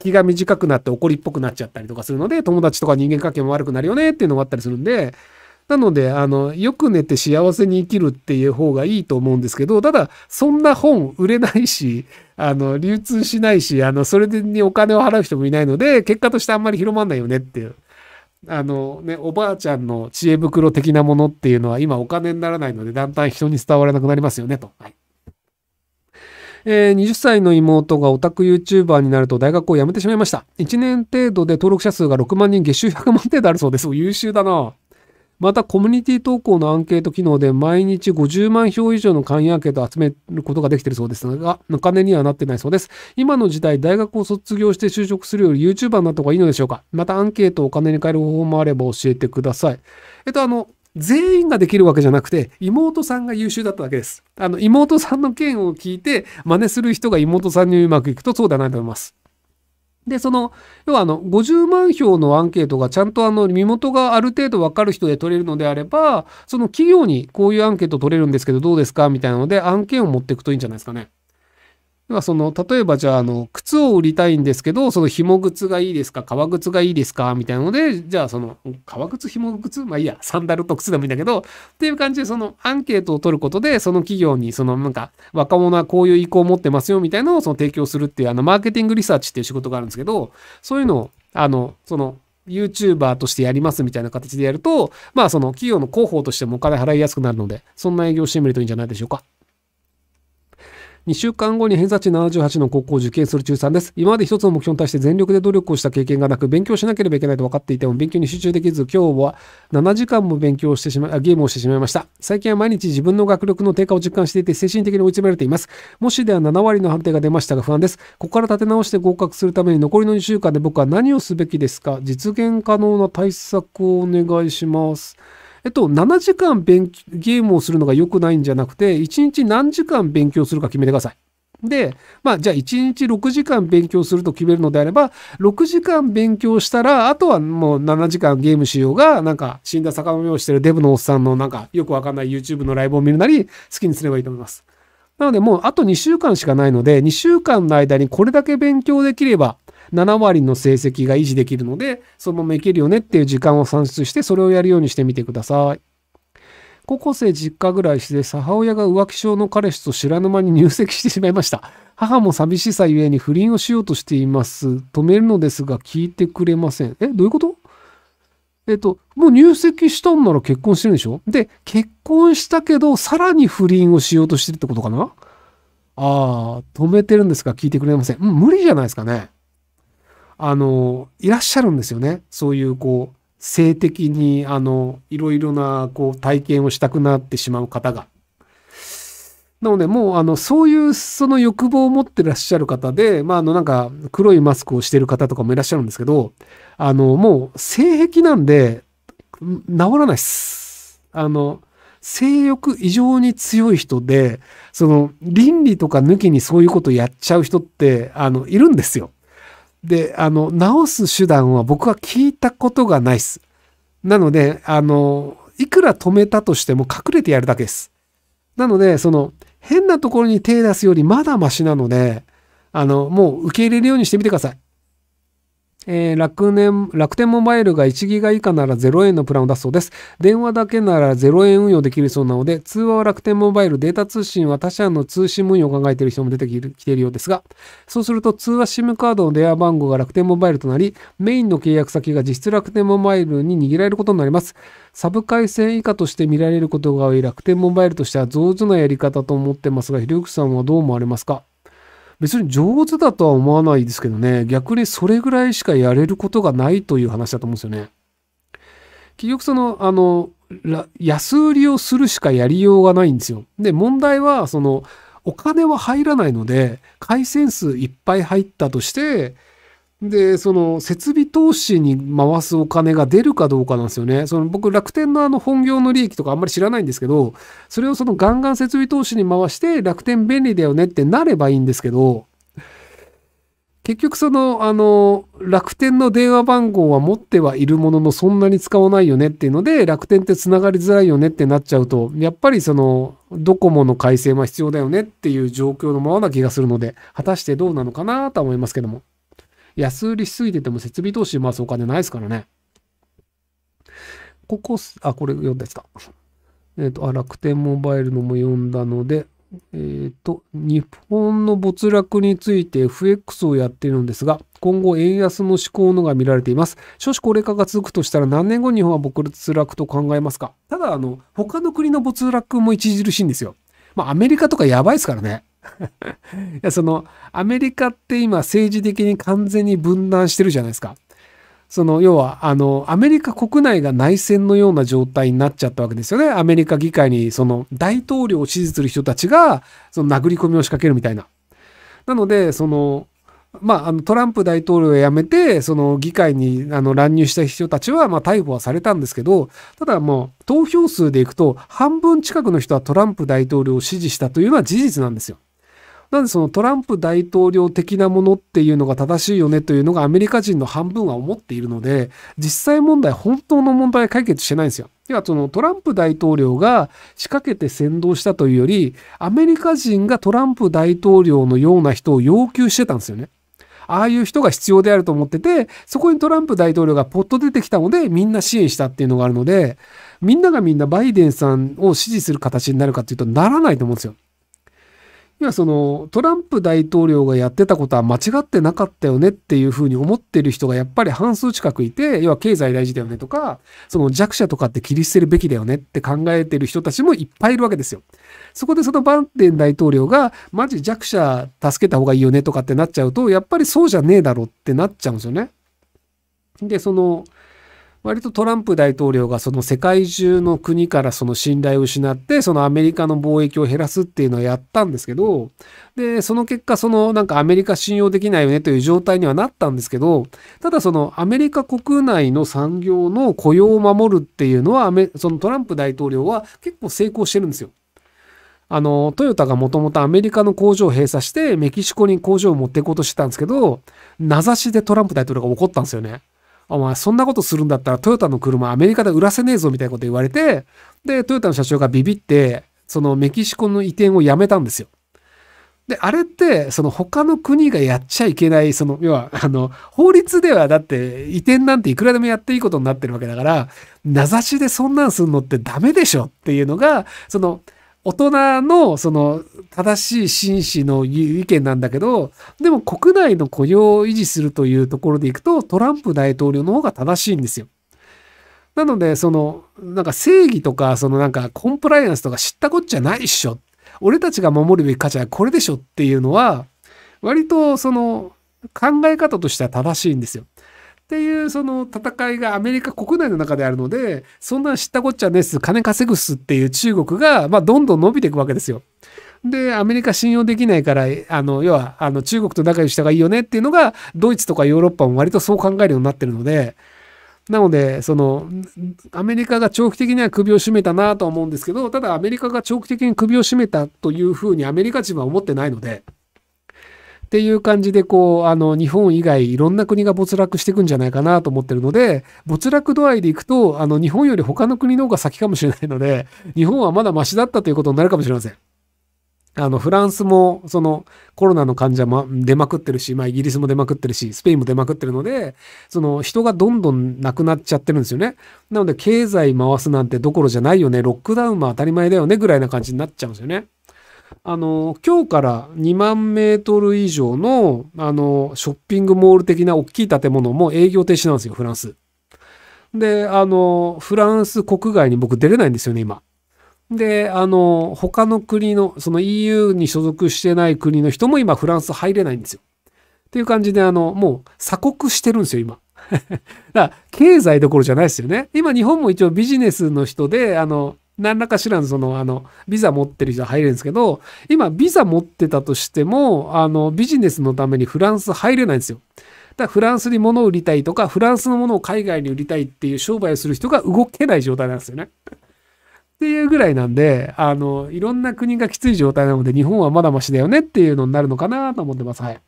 気が短くなって怒りっぽくなっちゃったりとかするので、友達とか人間関係も悪くなるよねっていうのがあったりするんで、なので、あの、よく寝て幸せに生きるっていう方がいいと思うんですけど、ただ、そんな本売れないし、あの、流通しないし、あの、それにお金を払う人もいないので、結果としてあんまり広まんないよねっていう。あのね、おばあちゃんの知恵袋的なものっていうのは今お金にならないので、だんだん人に伝わらなくなりますよね、と。はいえー、20歳の妹がオタク YouTuber になると大学を辞めてしまいました。1年程度で登録者数が6万人、月収100万程度あるそうです。優秀だな。またコミュニティ投稿のアンケート機能で毎日50万票以上の簡易アンケートを集めることができているそうですが、お金にはなってないそうです。今の時代、大学を卒業して就職するより YouTuber になった方がいいのでしょうかまたアンケートをお金に変える方法もあれば教えてください。えっと、あの、全員ができるわけじゃなくて、妹さんが優秀だっただけです。あの、妹さんの件を聞いて、真似する人が妹さんにうまくいくとそうだなと思います。で、その、要はあの、50万票のアンケートがちゃんとあの、身元がある程度わかる人で取れるのであれば、その企業にこういうアンケート取れるんですけどどうですかみたいなので、案件を持っていくといいんじゃないですかね。はその、例えばじゃあ、あの、靴を売りたいんですけど、その紐靴がいいですか、革靴がいいですか、みたいなので、じゃあその、革靴、紐靴まあいいや、サンダルと靴でもいいんだけど、っていう感じでそのアンケートを取ることで、その企業にそのなんか、若者はこういう意向を持ってますよ、みたいなのをその提供するっていう、あの、マーケティングリサーチっていう仕事があるんですけど、そういうのを、あの、その、YouTuber としてやりますみたいな形でやると、まあその企業の広報としてもお金払いやすくなるので、そんな営業してみるといいんじゃないでしょうか。2週間後に偏差値78の高校を受験する中3です。今まで一つの目標に対して全力で努力をした経験がなく、勉強しなければいけないと分かっていても、勉強に集中できず、今日は7時間も勉強してしまい、ゲームをしてしまいました。最近は毎日自分の学力の低下を実感していて、精神的に追い詰められています。もしでは7割の判定が出ましたが不安です。ここから立て直して合格するために残りの2週間で僕は何をすべきですか実現可能な対策をお願いします。えっと、7時間勉ゲームをするのが良くないんじゃなくて、1日何時間勉強するか決めてください。で、まあ、じゃあ1日6時間勉強すると決めるのであれば、6時間勉強したら、あとはもう7時間ゲームしようが、なんか死んだ魚をしてるデブのおっさんのなんかよくわかんない YouTube のライブを見るなり、好きにすればいいと思います。なのでもうあと2週間しかないので、2週間の間にこれだけ勉強できれば、7割の成績が維持できるので、そのままいけるよねっていう時間を算出して、それをやるようにしてみてください。高校生実家暮らしで母親が浮気症の彼氏と知らぬ間に入籍してしまいました。母も寂しさゆえに不倫をしようとしています。止めるのですが聞いてくれません。え、どういうことえっと、もう入籍したんなら結婚してるんでしょで、結婚したけど、さらに不倫をしようとしてるってことかなああ、止めてるんですか聞いてくれません。うん、無理じゃないですかね。あの、いらっしゃるんですよね。そういう、こう、性的に、あの、いろいろな、こう、体験をしたくなってしまう方が。なので、もう、あの、そういう、その欲望を持ってらっしゃる方で、まあ、あの、なんか、黒いマスクをしてる方とかもいらっしゃるんですけど、あの、もう、性癖なんで、治らないっす。あの、性欲異常に強い人で、その、倫理とか抜きにそういうことやっちゃう人って、あの、いるんですよ。で、あの、直す手段は僕は聞いたことがないっす。なので、あの、いくら止めたとしても隠れてやるだけです。なので、その、変なところに手出すよりまだマシなので、あの、もう受け入れるようにしてみてください。えー、楽年、楽天モバイルが1ギガ以下なら0円のプランを出すそうです。電話だけなら0円運用できるそうなので、通話は楽天モバイル、データ通信は他社の通信運用を考えている人も出てきているようですが、そうすると通話 SIM カードの電話番号が楽天モバイルとなり、メインの契約先が実質楽天モバイルに握られることになります。サブ回線以下として見られることが多い楽天モバイルとしては上手なやり方と思ってますが、ひろゆきさんはどう思われますか別に上手だとは思わないですけどね、逆にそれぐらいしかやれることがないという話だと思うんですよね。結局その、あの、安売りをするしかやりようがないんですよ。で、問題は、その、お金は入らないので、回線数いっぱい入ったとして、で、その設備投資に回すお金が出るかどうかなんですよね。その僕楽天のあの本業の利益とかあんまり知らないんですけど、それをそのガンガン設備投資に回して楽天便利だよねってなればいいんですけど、結局その、あの、楽天の電話番号は持ってはいるもののそんなに使わないよねっていうので、楽天って繋がりづらいよねってなっちゃうと、やっぱりその、ドコモの改正は必要だよねっていう状況のままな気がするので、果たしてどうなのかなとは思いますけども。安売りしすぎてても設備投資回すお金ないですからね。ここ、あ、これ読んだやつだ。えっ、ー、と、あ、楽天モバイルのも読んだので、えっ、ー、と、日本の没落について FX をやっているのですが、今後円安の思考のが見られています。少子高齢化が続くとしたら何年後日本は没落と考えますかただ、あの、他の国の没落も著しいんですよ。まあ、アメリカとかやばいですからね。いやそのアメリカって今政治的に完全に分断してるじゃないですか。その要はあのアメリカ国内が内戦のような状態になっちゃったわけですよね。アメリカ議会にその大統領を支持する人たちがその殴り込みを仕掛けるみたいな。なのでそのまあ、あのトランプ大統領を辞めてその議会にあの乱入した人たちは、まあ、逮捕はされたんですけどただもう投票数でいくと半分近くの人はトランプ大統領を支持したというのは事実なんですよ。なんでそのトランプ大統領的なものっていうのが正しいよねというのがアメリカ人の半分は思っているので、実際問題、本当の問題解決してないんですよ。要はそのトランプ大統領が仕掛けて先導したというより、アメリカ人がトランプ大統領のような人を要求してたんですよね。ああいう人が必要であると思ってて、そこにトランプ大統領がポッと出てきたので、みんな支援したっていうのがあるので、みんながみんなバイデンさんを支持する形になるかっていうとならないと思うんですよ。いやそのトランプ大統領がやってたことは間違ってなかったよねっていうふうに思ってる人がやっぱり半数近くいて要は経済大事だよねとかその弱者とかって切り捨てるべきだよねって考えてる人たちもいっぱいいるわけですよ。そこでそのバンデン大統領がマジ弱者助けた方がいいよねとかってなっちゃうとやっぱりそうじゃねえだろってなっちゃうんですよね。でその割とトランプ大統領がその世界中の国からその信頼を失って、そのアメリカの貿易を減らすっていうのをやったんですけど、で、その結果、そのなんかアメリカ信用できないよねという状態にはなったんですけど、ただそのアメリカ国内の産業の雇用を守るっていうのは、そのトランプ大統領は結構成功してるんですよ。あの、トヨタがもともとアメリカの工場を閉鎖して、メキシコに工場を持っていこうとしてたんですけど、名指しでトランプ大統領が怒ったんですよね。お前そんなことするんだったらトヨタの車アメリカで売らせねえぞみたいなこと言われて、で、トヨタの社長がビビって、そのメキシコの移転をやめたんですよ。で、あれって、その他の国がやっちゃいけない、その、要は、あの、法律ではだって移転なんていくらでもやっていいことになってるわけだから、名指しでそんなんすんのってダメでしょっていうのが、その、大人のその正しい紳士の意見なんだけど、でも国内の雇用を維持するというところでいくとトランプ大統領の方が正しいんですよ。なので、その、なんか正義とか、そのなんかコンプライアンスとか知ったこっちゃないっしょ。俺たちが守るべき価値はこれでしょっていうのは、割とその考え方としては正しいんですよ。っていうその戦いがアメリカ国内の中であるので、そんな知ったこっちゃねっす、金稼ぐっすっていう中国が、まあ、どんどん伸びていくわけですよ。で、アメリカ信用できないから、あの、要は、あの、中国と仲良した方がいいよねっていうのが、ドイツとかヨーロッパも割とそう考えるようになってるので、なので、その、アメリカが長期的には首を絞めたなとは思うんですけど、ただアメリカが長期的に首を絞めたというふうにアメリカ人は思ってないので、っていう感じで、こう、あの、日本以外いろんな国が没落していくんじゃないかなと思ってるので、没落度合いでいくと、あの、日本より他の国の方が先かもしれないので、*laughs* 日本はまだマシだったということになるかもしれません。あの、フランスも、その、コロナの患者も出まくってるし、まあ、イギリスも出まくってるし、スペインも出まくってるので、その、人がどんどんなくなっちゃってるんですよね。なので、経済回すなんてどころじゃないよね、ロックダウンも当たり前だよね、ぐらいな感じになっちゃうんですよね。あの、今日から2万メートル以上の、あの、ショッピングモール的な大きい建物も営業停止なんですよ、フランス。で、あの、フランス国外に僕出れないんですよね、今。で、あの、他の国の、その EU に所属してない国の人も今フランス入れないんですよ。っていう感じで、あの、もう鎖国してるんですよ、今。*laughs* だから、経済どころじゃないですよね。今、日本も一応ビジネスの人で、あの、何らかしらのその、あの、ビザ持ってる人は入れるんですけど、今、ビザ持ってたとしても、あの、ビジネスのためにフランス入れないんですよ。だからフランスに物を売りたいとか、フランスのものを海外に売りたいっていう商売をする人が動けない状態なんですよね。っていうぐらいなんで、あの、いろんな国がきつい状態なので、日本はまだましだよねっていうのになるのかなと思ってます。はい。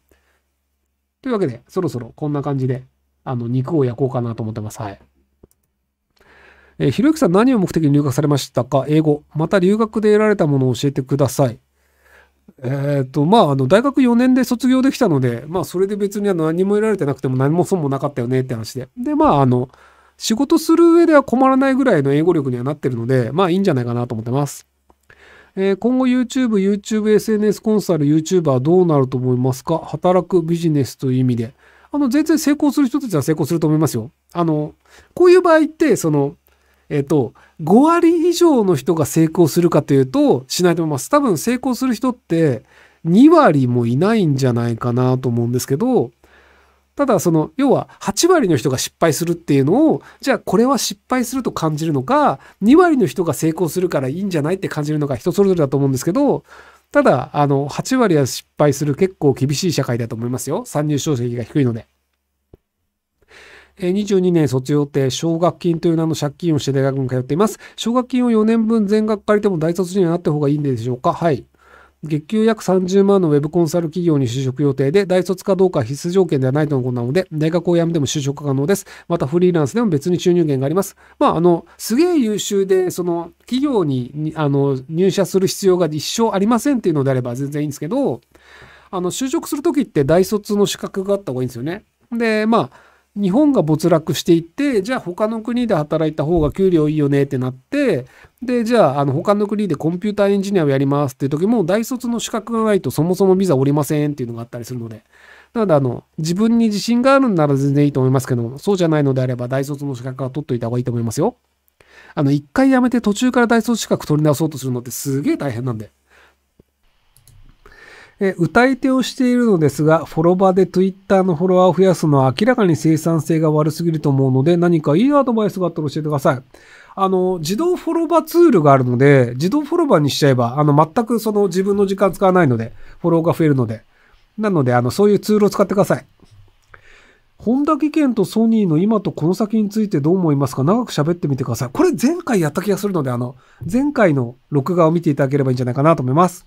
というわけで、そろそろこんな感じで、あの、肉を焼こうかなと思ってます。はい。えー、ひろゆきさん何を目的に留学されましたか英語。また留学で得られたものを教えてください。えっ、ー、と、まあ、あの、大学4年で卒業できたので、まあ、それで別には何も得られてなくても何も損もなかったよねって話で。で、まあ、あの、仕事する上では困らないぐらいの英語力にはなってるので、まあ、いいんじゃないかなと思ってます。えー、今後 YouTube、YouTube、SNS コンサル、YouTuber はどうなると思いますか働くビジネスという意味で。あの、全然成功する人たちは成功すると思いますよ。あの、こういう場合って、その、えっと、5割以上の人が成功するかというと、しないと思います。多分成功する人って2割もいないんじゃないかなと思うんですけど、ただその、要は8割の人が失敗するっていうのを、じゃあこれは失敗すると感じるのか、2割の人が成功するからいいんじゃないって感じるのか人それぞれだと思うんですけど、ただ、あの、8割は失敗する結構厳しい社会だと思いますよ。参入障壁が低いので。22年卒業定、奨学金という名の借金をして大学に通っています。奨学金を4年分全額借りても大卒にはなった方がいいんでしょうかはい。月給約30万のウェブコンサル企業に就職予定で、大卒かどうか必須条件ではないとのことなので、大学を辞めても就職可能です。またフリーランスでも別に収入源があります。まあ、あの、すげえ優秀で、その、企業に、あの、入社する必要が一生ありませんっていうのであれば全然いいんですけど、あの、就職するときって大卒の資格があった方がいいんですよね。で、まあ、日本が没落していって、じゃあ他の国で働いた方が給料いいよねってなって、で、じゃあ、あの、他の国でコンピューターエンジニアをやりますっていう時も、大卒の資格がないとそもそもビザおりませんっていうのがあったりするので、なので、あの、自分に自信があるんなら全然いいと思いますけど、そうじゃないのであれば、大卒の資格は取っといた方がいいと思いますよ。あの、一回辞めて途中から大卒資格取り直そうとするのってすげえ大変なんで。え歌い手をしているのですが、フォロバーで Twitter のフォロワーを増やすのは明らかに生産性が悪すぎると思うので、何かいいアドバイスがあったら教えてください。あの、自動フォロバーツールがあるので、自動フォロバーにしちゃえば、あの、全くその自分の時間使わないので、フォローが増えるので。なので、あの、そういうツールを使ってください。本田技研とソニーの今とこの先についてどう思いますか長く喋ってみてください。これ前回やった気がするので、あの、前回の録画を見ていただければいいんじゃないかなと思います。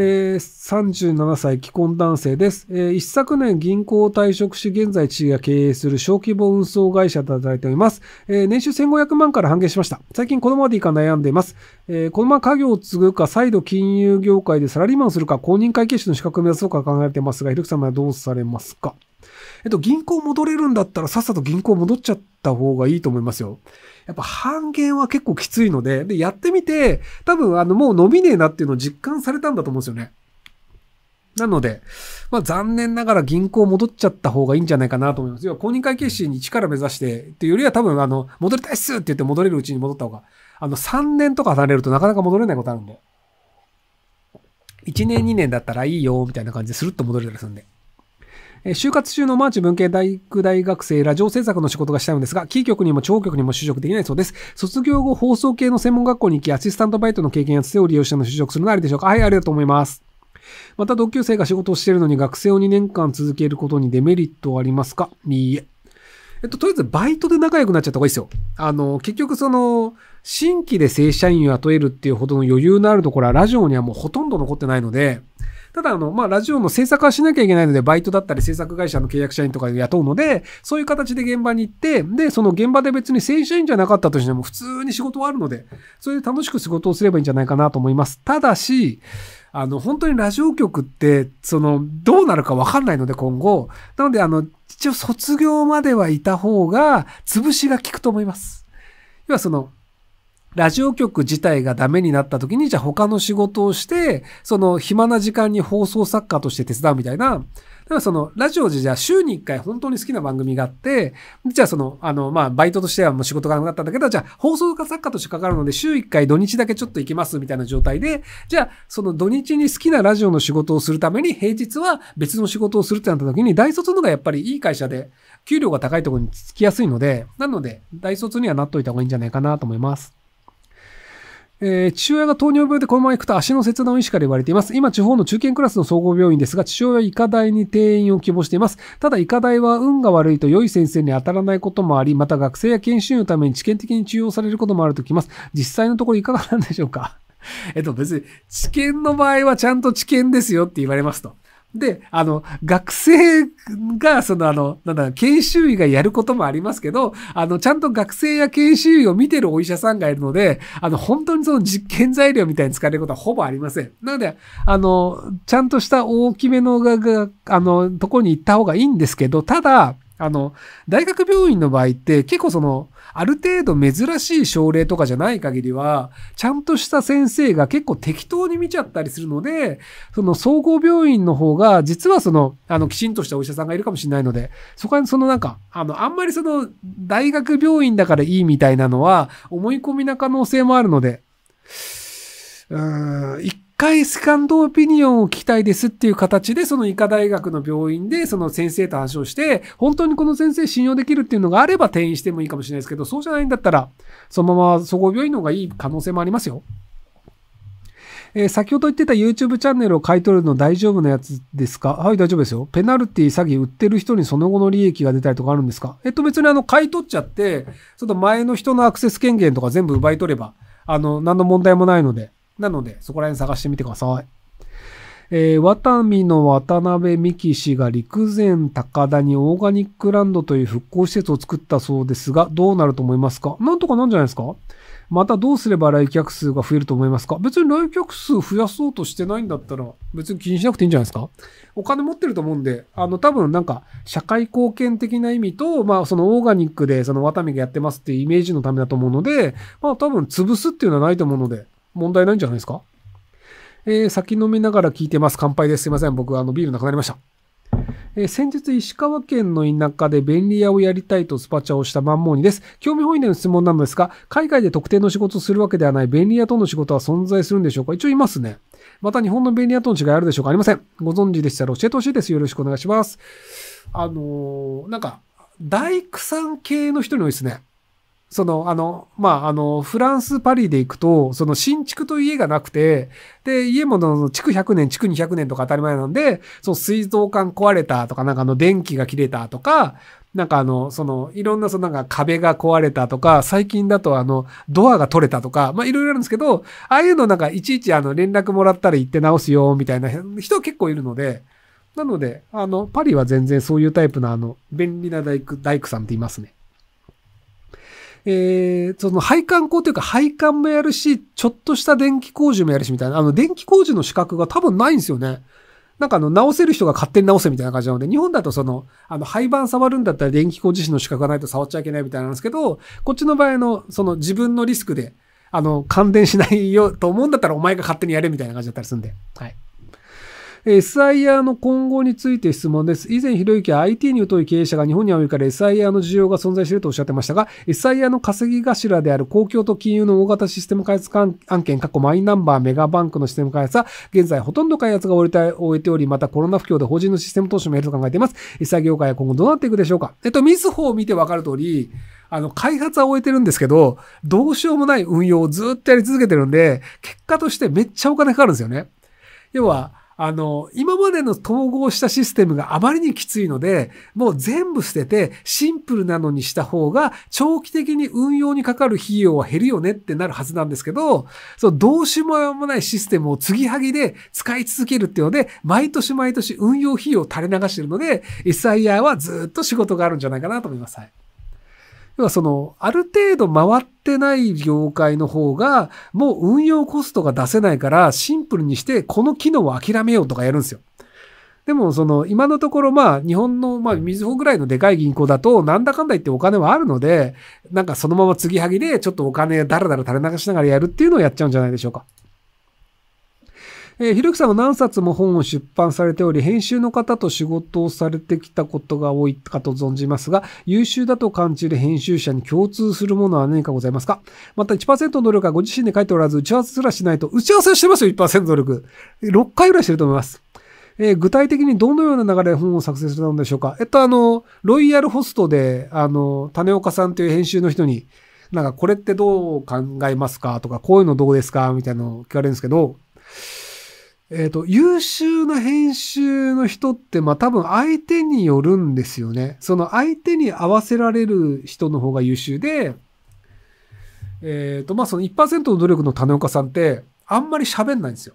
えー、37歳既婚男性です、えー、一昨年銀行を退職し、現在知事が経営する小規模運送会社と働いております。えー、年収1500万から半減しました。最近このままでいいか悩んでいます。えー、このまま家業を継ぐか、再度金融業界でサラリーマンをするか、公認会計士の資格を目指そうか考えてますが、ひろきさんはどうされますかえっと、銀行戻れるんだったらさっさと銀行戻っちゃった方がいいと思いますよ。やっぱ半減は結構きついので、で、やってみて、多分あの、もう伸びねえなっていうのを実感されたんだと思うんですよね。なので、まあ残念ながら銀行戻っちゃった方がいいんじゃないかなと思います。要は公認会計士にから目指してっていうよりは多分あの、戻りたいっすって言って戻れるうちに戻った方が、あの3年とか離れるとなかなか戻れないことあるんで。1年2年だったらいいよみたいな感じでするっと戻れたりするんで。え就活中のマーチ文系大学大学生、ラジオ制作の仕事がしたいのですが、キー局にも地方局にも就職できないそうです。卒業後、放送系の専門学校に行き、アシスタントバイトの経験やつてを利用しての就職するのはありでしょうかはい、ありがとうございます。また、同級生が仕事をしているのに学生を2年間続けることにデメリットはありますかいいえ。えっと、とりあえずバイトで仲良くなっちゃった方がいいですよ。あの、結局その、新規で正社員を雇えるっていうほどの余裕のあるところはラジオにはもうほとんど残ってないので、ただ、あの、まあ、ラジオの制作はしなきゃいけないので、バイトだったり制作会社の契約社員とかで雇うので、そういう形で現場に行って、で、その現場で別に正社員じゃなかったとしても、普通に仕事はあるので、それで楽しく仕事をすればいいんじゃないかなと思います。ただし、あの、本当にラジオ局って、その、どうなるかわかんないので、今後。なので、あの、一応卒業まではいた方が、潰しが効くと思います。要はその、ラジオ局自体がダメになった時に、じゃあ他の仕事をして、その暇な時間に放送作家として手伝うみたいな、だからその、ラジオでじゃあ週に1回本当に好きな番組があって、じゃあその、あの、まあ、バイトとしてはもう仕事がなかったんだけど、じゃあ放送作家としてかかるので、週1回土日だけちょっと行きますみたいな状態で、じゃあその土日に好きなラジオの仕事をするために、平日は別の仕事をするってなった時に、大卒のがやっぱりいい会社で、給料が高いところに着きやすいので、なので、大卒にはなっといた方がいいんじゃないかなと思います。えー、父親が糖尿病でこのまま行くと足の切断医師から言われています。今、地方の中堅クラスの総合病院ですが、父親は医科大に定員を希望しています。ただ、医科大は運が悪いと良い先生に当たらないこともあり、また学生や研修のために知見的に中央されることもあるときます。実際のところいかがなんでしょうか *laughs* えっと、別に、知見の場合はちゃんと知見ですよって言われますと。で、あの、学生が、その、あの、なんだ、研修医がやることもありますけど、あの、ちゃんと学生や研修医を見てるお医者さんがいるので、あの、本当にその実験材料みたいに使われることはほぼありません。なので、あの、ちゃんとした大きめのが、があの、とこに行った方がいいんですけど、ただ、あの、大学病院の場合って、結構その、ある程度珍しい症例とかじゃない限りは、ちゃんとした先生が結構適当に見ちゃったりするので、その総合病院の方が、実はその、あの、きちんとしたお医者さんがいるかもしれないので、そこはそのなんか、あの、あんまりその、大学病院だからいいみたいなのは、思い込みな可能性もあるので、うーん、回スカンドオピニオンを聞きたいですっていう形で、その医科大学の病院で、その先生と話をして、本当にこの先生信用できるっていうのがあれば転院してもいいかもしれないですけど、そうじゃないんだったら、そのまま総合病院の方がいい可能性もありますよ。えー、先ほど言ってた YouTube チャンネルを買い取るの大丈夫なやつですかはい、大丈夫ですよ。ペナルティ詐欺売ってる人にその後の利益が出たりとかあるんですかえっと別にあの買い取っちゃって、ちょっと前の人のアクセス権限とか全部奪い取れば、あの、何の問題もないので。なので、そこら辺探してみてください。えー、ワタミの渡辺美希氏が陸前高田にオーガニックランドという復興施設を作ったそうですが、どうなると思いますかなんとかなんじゃないですかまたどうすれば来客数が増えると思いますか別に来客数増やそうとしてないんだったら、別に気にしなくていいんじゃないですかお金持ってると思うんで、あの、多分なんか、社会貢献的な意味と、まあ、そのオーガニックで、そのワタミがやってますっていうイメージのためだと思うので、まあ、多分潰すっていうのはないと思うので、問題ないんじゃないですかえー、先飲みながら聞いてます。乾杯です。すいません。僕、あの、ビールなくなりました。えー、先日、石川県の田舎で便利屋をやりたいとスパチャをしたマンモーニです。興味本位での質問なのですが、海外で特定の仕事をするわけではない便利屋との仕事は存在するんでしょうか一応いますね。また、日本の便利屋との違いあるでしょうかありません。ご存知でしたら教えてほしいです。よろしくお願いします。あのー、なんか、大工さん系の人に多いですね。その、あの、まあ、あの、フランス・パリで行くと、その新築と家がなくて、で、家もの、築100年、築200年とか当たり前なんで、その水道管壊れたとか、なんかあの、電気が切れたとか、なんかあの、その、いろんな、そのなんか壁が壊れたとか、最近だとあの、ドアが取れたとか、まいろいろあるんですけど、ああいうのなんか、いちいちあの、連絡もらったら行って直すよ、みたいな人結構いるので、なので、あの、パリは全然そういうタイプのあの、便利な大工、大工さんっていますね。えー、その配管工というか配管もやるし、ちょっとした電気工事もやるしみたいな、あの電気工事の資格が多分ないんですよね。なんかあの、直せる人が勝手に直せみたいな感じなので、日本だとその、あの、廃盤触るんだったら電気工事士の資格がないと触っちゃいけないみたいなんですけど、こっちの場合の、その自分のリスクで、あの、感電しないよと思うんだったらお前が勝手にやれみたいな感じだったりするんで、はい。SIR の今後について質問です。以前、ひろゆきは IT に疎い経営者が日本にはメリカで SIR の需要が存在しているとおっしゃってましたが、SIR の稼ぎ頭である公共と金融の大型システム開発案件、過去マイナンバー、メガバンクのシステム開発は、現在ほとんど開発が終えており、またコロナ不況で法人のシステム投資もやると考えています。SIR 業界は今後どうなっていくでしょうかえっと、ミスホを見てわかる通り、あの、開発は終えてるんですけど、どうしようもない運用をずっとやり続けてるんで、結果としてめっちゃお金かかるんですよね。要は、あの、今までの統合したシステムがあまりにきついので、もう全部捨ててシンプルなのにした方が長期的に運用にかかる費用は減るよねってなるはずなんですけど、そう、どうしようもないシステムを継ぎはぎで使い続けるっていうので、毎年毎年運用費用を垂れ流してるので、SIR はずっと仕事があるんじゃないかなと思います。はい要はその、ある程度回ってない業界の方が、もう運用コストが出せないから、シンプルにして、この機能を諦めようとかやるんですよ。でも、その、今のところ、まあ、日本の、まあ、みずほぐらいのでかい銀行だと、なんだかんだ言ってお金はあるので、なんかそのまま継ぎはぎで、ちょっとお金だらだら垂れ流しながらやるっていうのをやっちゃうんじゃないでしょうか。えー、ひろきさんは何冊も本を出版されており、編集の方と仕事をされてきたことが多いかと存じますが、優秀だと感じる編集者に共通するものは何かございますかまた1%の努力はご自身で書いておらず、打ち合わせすらしないと、打ち合わせしてますよ、1%努力。6回ぐらいしてると思います。えー、具体的にどのような流れで本を作成するのでしょうかえっと、あの、ロイヤルホストで、あの、種岡さんという編集の人に、なんか、これってどう考えますかとか、こういうのどうですかみたいなのを聞かれるんですけど、えっ、ー、と、優秀な編集の人って、まあ、多分相手によるんですよね。その相手に合わせられる人の方が優秀で、えっ、ー、と、まあ、その1%の努力の種岡さんって、あんまり喋んないんですよ。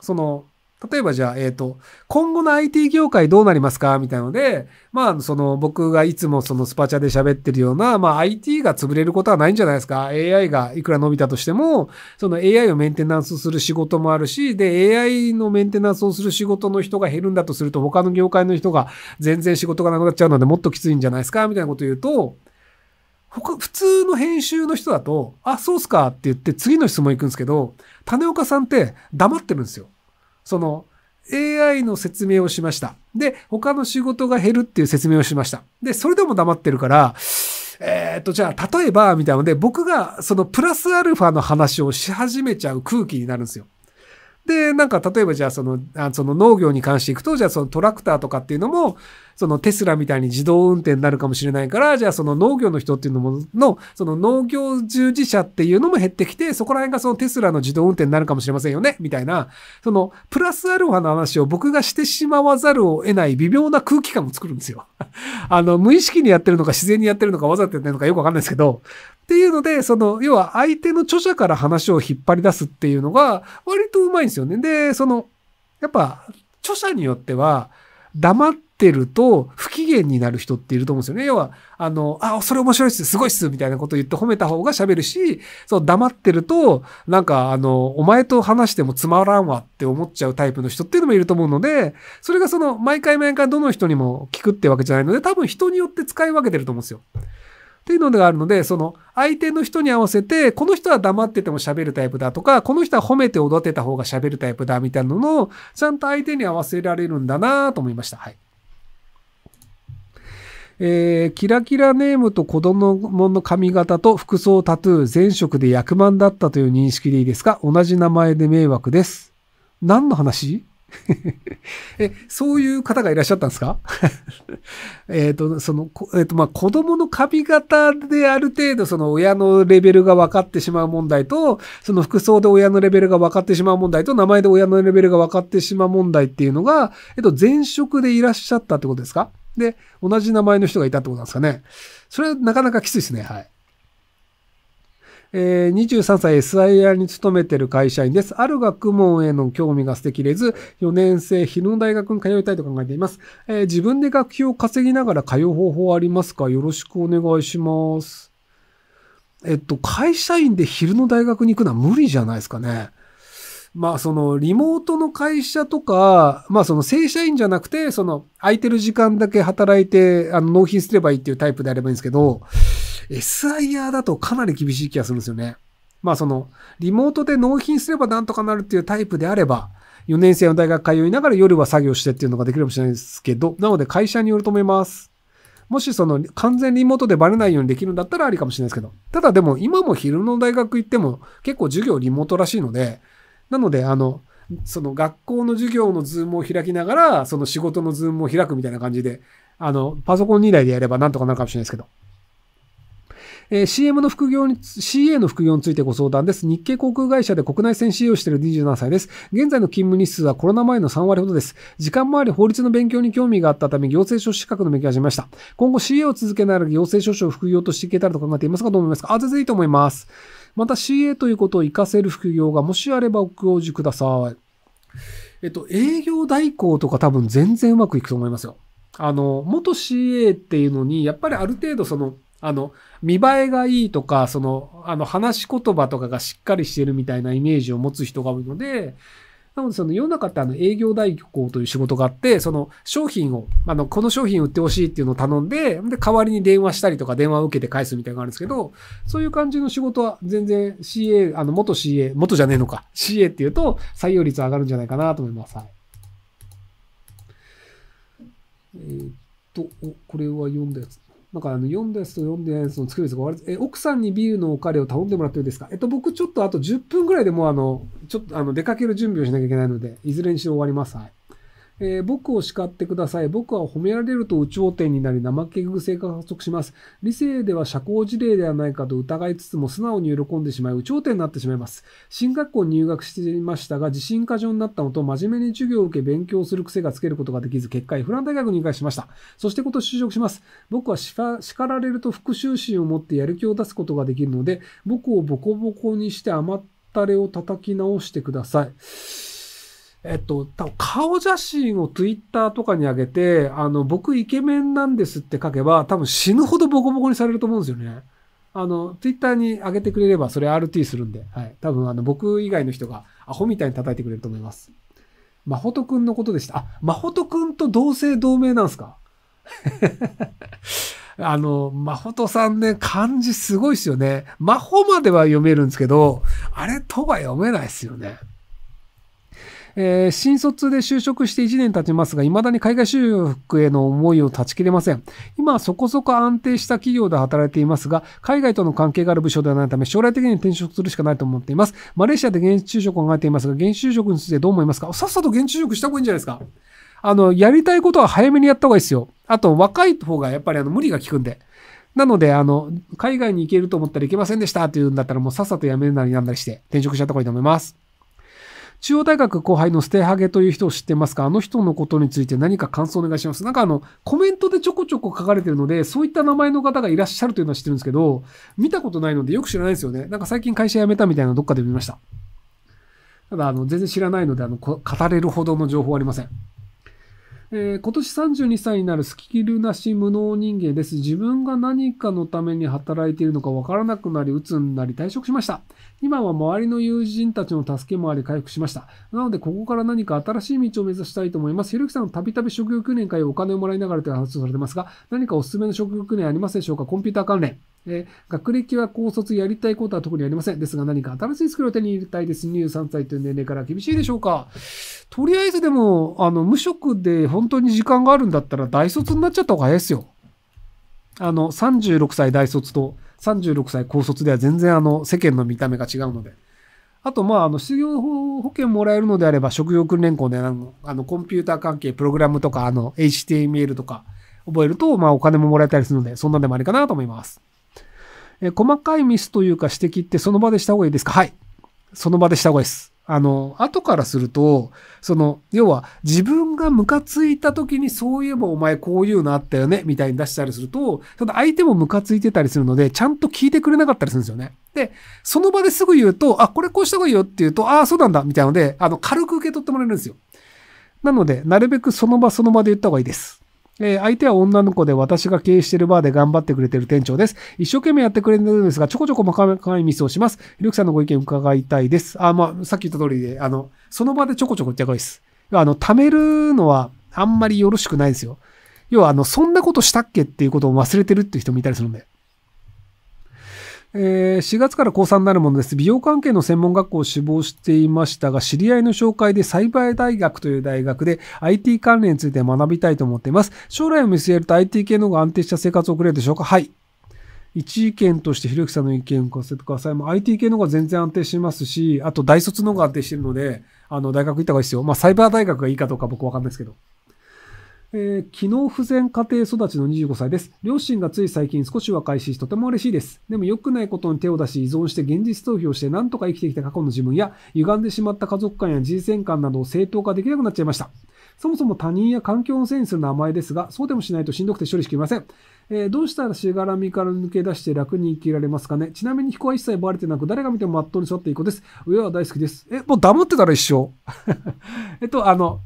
その、例えばじゃあ、えっ、ー、と、今後の IT 業界どうなりますかみたいなので、まあ、その、僕がいつもそのスパチャで喋ってるような、まあ、IT が潰れることはないんじゃないですか ?AI がいくら伸びたとしても、その AI をメンテナンスする仕事もあるし、で、AI のメンテナンスをする仕事の人が減るんだとすると、他の業界の人が全然仕事がなくなっちゃうので、もっときついんじゃないですかみたいなこと言うと、他、普通の編集の人だと、あ、そうっすかって言って次の質問行くんですけど、種岡さんって黙ってるんですよ。その AI の説明をしました。で、他の仕事が減るっていう説明をしました。で、それでも黙ってるから、えー、っと、じゃあ、例えば、みたいなので、僕がそのプラスアルファの話をし始めちゃう空気になるんですよ。で、なんか、例えば、じゃあ、その、あその農業に関していくと、じゃあ、そのトラクターとかっていうのも、そのテスラみたいに自動運転になるかもしれないから、じゃあその農業の人っていうのも、の、その農業従事者っていうのも減ってきて、そこら辺がそのテスラの自動運転になるかもしれませんよね、みたいな、その、プラスアルファの話を僕がしてしまわざるを得ない微妙な空気感を作るんですよ。*laughs* あの、無意識にやってるのか自然にやってるのかわざとやってるのかよくわかんないですけど、っていうので、その、要は相手の著者から話を引っ張り出すっていうのが、割とうまいんですよね。で、その、やっぱ、著者によっては、黙ってってると不機嫌になる人っていると思うんですよね。要は、あの、あ、それ面白いっす、すごいっす、みたいなこと言って褒めた方が喋るし、そう、黙ってると、なんか、あの、お前と話してもつまらんわって思っちゃうタイプの人っていうのもいると思うので、それがその、毎回毎回どの人にも聞くってわけじゃないので、多分人によって使い分けてると思うんですよ。っていうのがあるので、その相手の人に合わせて、この人は黙ってても喋るタイプだとか、この人は褒めて踊ってた方が喋るタイプだみたいなのを、ちゃんと相手に合わせられるんだなと思いました。はい。えー、キラキラネームと子供の髪型と服装タトゥー、前職で役満だったという認識でいいですか同じ名前で迷惑です。何の話 *laughs* え、そういう方がいらっしゃったんですか *laughs* えっと、その、えっ、ー、と、まあ、子供の髪型である程度、その親のレベルが分かってしまう問題と、その服装で親のレベルが分かってしまう問題と、名前で親のレベルが分かってしまう問題っていうのが、えっ、ー、と、前職でいらっしゃったってことですかで、同じ名前の人がいたってことなんですかね。それはなかなかきついですね。はい。えー、23歳 SIR に勤めてる会社員です。ある学問への興味が捨てきれず、4年生、昼の大学に通いたいと考えています。えー、自分で学費を稼ぎながら通う方法ありますかよろしくお願いします。えっと、会社員で昼の大学に行くのは無理じゃないですかね。まあそのリモートの会社とか、まあその正社員じゃなくて、その空いてる時間だけ働いて、あの納品すればいいっていうタイプであればいいんですけど、SIR だとかなり厳しい気がするんですよね。まあその、リモートで納品すればなんとかなるっていうタイプであれば、4年生の大学通いながら夜は作業してっていうのができるかもしれないですけど、なので会社によると思います。もしその完全リモートでバレないようにできるんだったらありかもしれないですけど、ただでも今も昼の大学行っても結構授業リモートらしいので、なので、あの、その学校の授業のズームを開きながら、その仕事のズームを開くみたいな感じで、あの、パソコン2台でやればなんとかなるかもしれないですけど。えー、CM の副業に、CA の副業についてご相談です。日系航空会社で国内線 CA をしている27歳です。現在の勤務日数はコロナ前の3割ほどです。時間もあり法律の勉強に興味があったため行政書士資格の勉強始めました。今後 CA を続けながら行政書士を副業としていけたらと考えていますが、どう思いますかあ、全然いいと思います。また CA ということを活かせる副業がもしあればお教授ください。えっと、営業代行とか多分全然うまくいくと思いますよ。あの、元 CA っていうのに、やっぱりある程度その、あの、見栄えがいいとか、その、あの、話し言葉とかがしっかりしてるみたいなイメージを持つ人が多いので、なので、その世の中ってあの営業代行という仕事があって、その商品を、あの、この商品売ってほしいっていうのを頼んで、で、代わりに電話したりとか電話を受けて返すみたいなのがあるんですけど、そういう感じの仕事は全然 CA、あの、元 CA、元じゃねえのか、CA っていうと採用率上がるんじゃないかなと思います。はい。えー、っと、お、これは読んだやつ。なんかあの読4ですと読んでその作るですがえ、奥さんにビールのおかりを頼んでもらっていいですかえっと、僕ちょっとあと10分ぐらいでもうあの、ちょっとあの出かける準備をしなきゃいけないので、いずれにしろ終わります。はい。えー、僕を叱ってください。僕は褒められると有頂天になり怠け癖が発足します。理性では社交辞令ではないかと疑いつつも素直に喜んでしまい、有頂天になってしまいます。進学校に入学していましたが、自信過剰になったのと、真面目に授業を受け勉強する癖がつけることができず、結果、フラン大学に入学しました。そして今年就職します。僕は叱られると復讐心を持ってやる気を出すことができるので、僕をボコボコにして甘ったれを叩き直してください。えっと、多分顔写真をツイッターとかに上げて、あの、僕イケメンなんですって書けば、多分死ぬほどボコボコにされると思うんですよね。あの、ツイッターに上げてくれれば、それ RT するんで、はい。多分、あの、僕以外の人がアホみたいに叩いてくれると思います。まほとくんのことでした。あ、まほとくんと同姓同名なんすか *laughs* あの、まほとさんね、漢字すごいっすよね。まほまでは読めるんですけど、あれとは読めないっすよね。えー、新卒で就職して1年経ちますが、未だに海外就職への思いを断ち切れません。今はそこそこ安定した企業で働いていますが、海外との関係がある部署ではないため、将来的に転職するしかないと思っています。マレーシアで現地就職を考えていますが、現地就職についてどう思いますかさっさと現地就職した方がいいんじゃないですかあの、やりたいことは早めにやった方がいいですよ。あと、若い方がやっぱりあの、無理が効くんで。なので、あの、海外に行けると思ったら行けませんでしたっていうんだったら、もうさっさと辞めるなりなんなりして転職しちゃった方がいいと思います。中央大学後輩のステハゲという人を知ってますかあの人のことについて何か感想をお願いします。なんかあの、コメントでちょこちょこ書かれてるので、そういった名前の方がいらっしゃるというのは知ってるんですけど、見たことないのでよく知らないですよね。なんか最近会社辞めたみたいなどっかで見ました。ただ、あの、全然知らないので、あの、語れるほどの情報はありません。えー、今年32歳になるスキルなし無能人間です。自分が何かのために働いているのかわからなくなり、鬱になり退職しました。今は周りの友人たちの助けもあり回復しました。なので、ここから何か新しい道を目指したいと思います。ひろきさん、たびたび職業訓練会お金をもらいながらという話をされてますが、何かおすすめの職業訓練ありますでしょうかコンピューター関連。え学歴は高卒やりたいことは特にありません。ですが何か新しいスキルを手に入れたいです。23歳という年齢から厳しいでしょうか。とりあえずでも、あの、無職で本当に時間があるんだったら大卒になっちゃった方が早いですよ。あの、36歳大卒と36歳高卒では全然あの、世間の見た目が違うので。あと、まあ、あの、失業保険もらえるのであれば、職業訓練校で、あの、あのコンピューター関係、プログラムとか、あの、HTML とか、覚えると、まあ、お金ももらえたりするので、そんなんでもありかなと思います。えー、細かいミスというか指摘ってその場でした方がいいですかはい。その場でした方がいいです。あの、後からすると、その、要は自分がムカついた時にそういえばお前こういうのあったよね、みたいに出したりすると、その相手もムカついてたりするので、ちゃんと聞いてくれなかったりするんですよね。で、その場ですぐ言うと、あ、これこうした方がいいよって言うと、ああ、そうなんだ、みたいなので、あの、軽く受け取ってもらえるんですよ。なので、なるべくその場その場で言った方がいいです。えー、相手は女の子で私が経営してるバーで頑張ってくれてる店長です。一生懸命やってくれるんですが、ちょこちょこまかいミスをします。ひろきさんのご意見伺いたいです。あ、まあ、さっき言った通りで、あの、その場でちょこちょこ言ってか。いです。あの、貯めるのはあんまりよろしくないですよ。要は、あの、そんなことしたっけっていうことを忘れてるっていう人もいたりするんで。えー、4月から高3になるものです。美容関係の専門学校を志望していましたが、知り合いの紹介で栽培大学という大学で IT 関連について学びたいと思っています。将来を見据えると IT 系の方が安定した生活を送れるでしょうかはい。一意見としてひろゆきさんの意見を聞かせてください。まあ、IT 系の方が全然安定しますし、あと大卒の方が安定してるので、あの、大学行った方がいいですよ。まあ、サイバー大学がいいかどうか僕わかんないですけど。えー、機能不全家庭育ちの25歳です。両親がつい最近少し和解し、とても嬉しいです。でも良くないことに手を出し、依存して現実逃避をして何とか生きてきた過去の自分や、歪んでしまった家族観や人生観などを正当化できなくなっちゃいました。そもそも他人や環境のせいにするの前ですが、そうでもしないとしんどくて処理しきれません。えー、どうしたらしがらみから抜け出して楽に生きられますかねちなみに彦は一切バレてなく、誰が見てもまっとうに育っていい子です。上は大好きです。え、もう黙ってたら一生。*laughs* えっと、あの、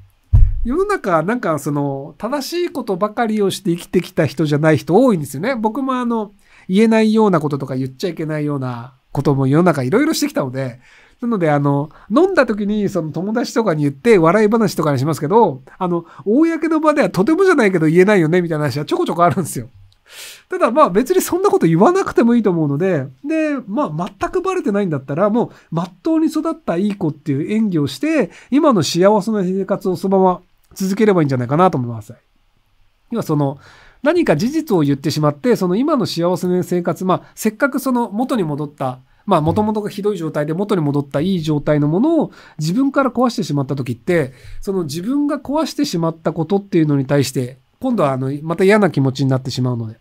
世の中、なんかその、正しいことばかりをして生きてきた人じゃない人多いんですよね。僕もあの、言えないようなこととか言っちゃいけないようなことも世の中いろいろしてきたので、なので、あの、飲んだ時に、その友達とかに言って、笑い話とかにしますけど、あの、公の場ではとてもじゃないけど言えないよね、みたいな話はちょこちょこあるんですよ。ただまあ別にそんなこと言わなくてもいいと思うので、で、まあ全くバレてないんだったら、もうまっとうに育ったいい子っていう演技をして、今の幸せな生活をそのまま続ければいいんじゃないかなと思います。要はその、何か事実を言ってしまって、その今の幸せな生活、まあ、せっかくその元に戻った、まあ、元々がひどい状態で元に戻ったいい状態のものを自分から壊してしまった時って、その自分が壊してしまったことっていうのに対して、今度はあの、また嫌な気持ちになってしまうので。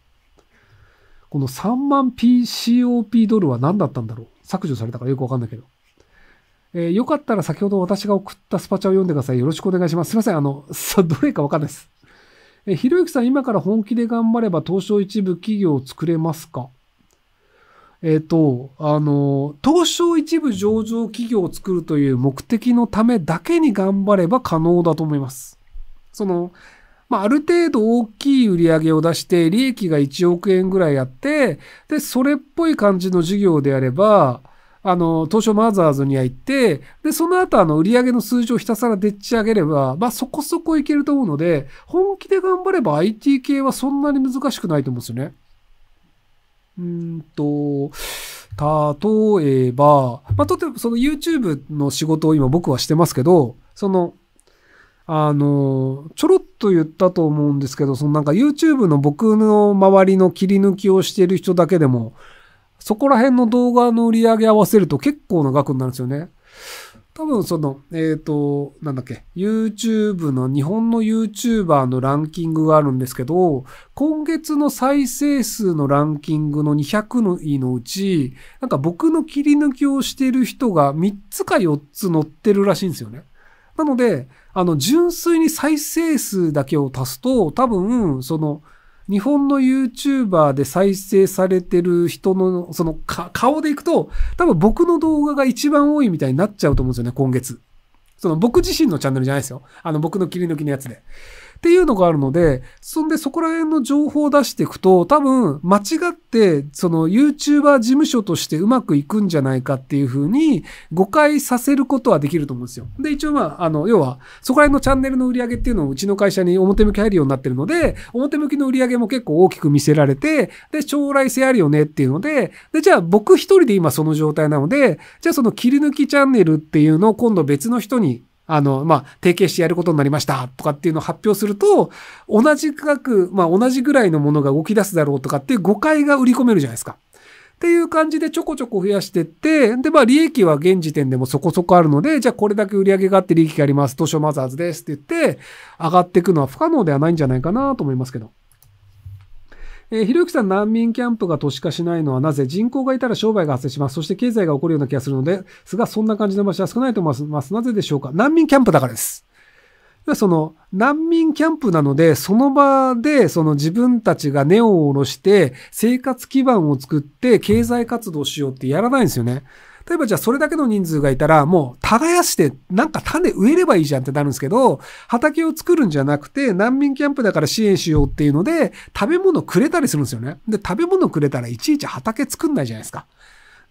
この3万 PCOP ドルは何だったんだろう削除されたからよくわかんないけど。えー、よかったら先ほど私が送ったスパチャを読んでください。よろしくお願いします。すいません。あの、さ、どれかわかんないです。えー、ひろゆきさん、今から本気で頑張れば東証一部企業を作れますかえっ、ー、と、あの、東証一部上場企業を作るという目的のためだけに頑張れば可能だと思います。その、まあ、ある程度大きい売り上げを出して、利益が1億円ぐらいあって、で、それっぽい感じの事業であれば、あの、東証マザーズには行って、で、その後あの、売上の数字をひたすらでっち上げれば、まあそこそこいけると思うので、本気で頑張れば IT 系はそんなに難しくないと思うんですよね。うんと、例えば、まあ、とてもその YouTube の仕事を今僕はしてますけど、その、あの、ちょろっと言ったと思うんですけど、そのなんか YouTube の僕の周りの切り抜きをしてる人だけでも、そこら辺の動画の売り上げ合わせると結構な額になるんですよね。多分その、えっ、ー、と、なんだっけ、YouTube の日本の YouTuber のランキングがあるんですけど、今月の再生数のランキングの200の位のうち、なんか僕の切り抜きをしてる人が3つか4つ載ってるらしいんですよね。なので、あの、純粋に再生数だけを足すと、多分、その、日本の YouTuber で再生されてる人の、その顔でいくと、多分僕の動画が一番多いみたいになっちゃうと思うんですよね、今月。その僕自身のチャンネルじゃないですよ。あの僕の切り抜きのやつで。っていうのがあるので、そんでそこら辺の情報を出していくと、多分間違って、その YouTuber 事務所としてうまくいくんじゃないかっていう風に誤解させることはできると思うんですよ。で、一応まあ、あの、要は、そこら辺のチャンネルの売り上げっていうのをうちの会社に表向き入るようになってるので、表向きの売り上げも結構大きく見せられて、で、将来性あるよねっていうので、で、じゃあ僕一人で今その状態なので、じゃあその切り抜きチャンネルっていうのを今度別の人にあの、まあ、提携してやることになりましたとかっていうのを発表すると、同じ価格、まあ、同じぐらいのものが動き出すだろうとかっていう誤解が売り込めるじゃないですか。っていう感じでちょこちょこ増やしてって、で、まあ利益は現時点でもそこそこあるので、じゃあこれだけ売り上げがあって利益があります、図書マザーズですって言って、上がっていくのは不可能ではないんじゃないかなと思いますけど。えー、ひろゆきさん難民キャンプが都市化しないのはなぜ人口がいたら商売が発生します。そして経済が起こるような気がするのですが、そんな感じの場所は少ないと思います。なぜでしょうか難民キャンプだからです。その難民キャンプなので、その場でその自分たちが根を下ろして生活基盤を作って経済活動しようってやらないんですよね。例えばじゃあそれだけの人数がいたらもう耕してなんか種植えればいいじゃんってなるんですけど畑を作るんじゃなくて難民キャンプだから支援しようっていうので食べ物くれたりするんですよね。で食べ物くれたらいちいち畑作んないじゃないですか。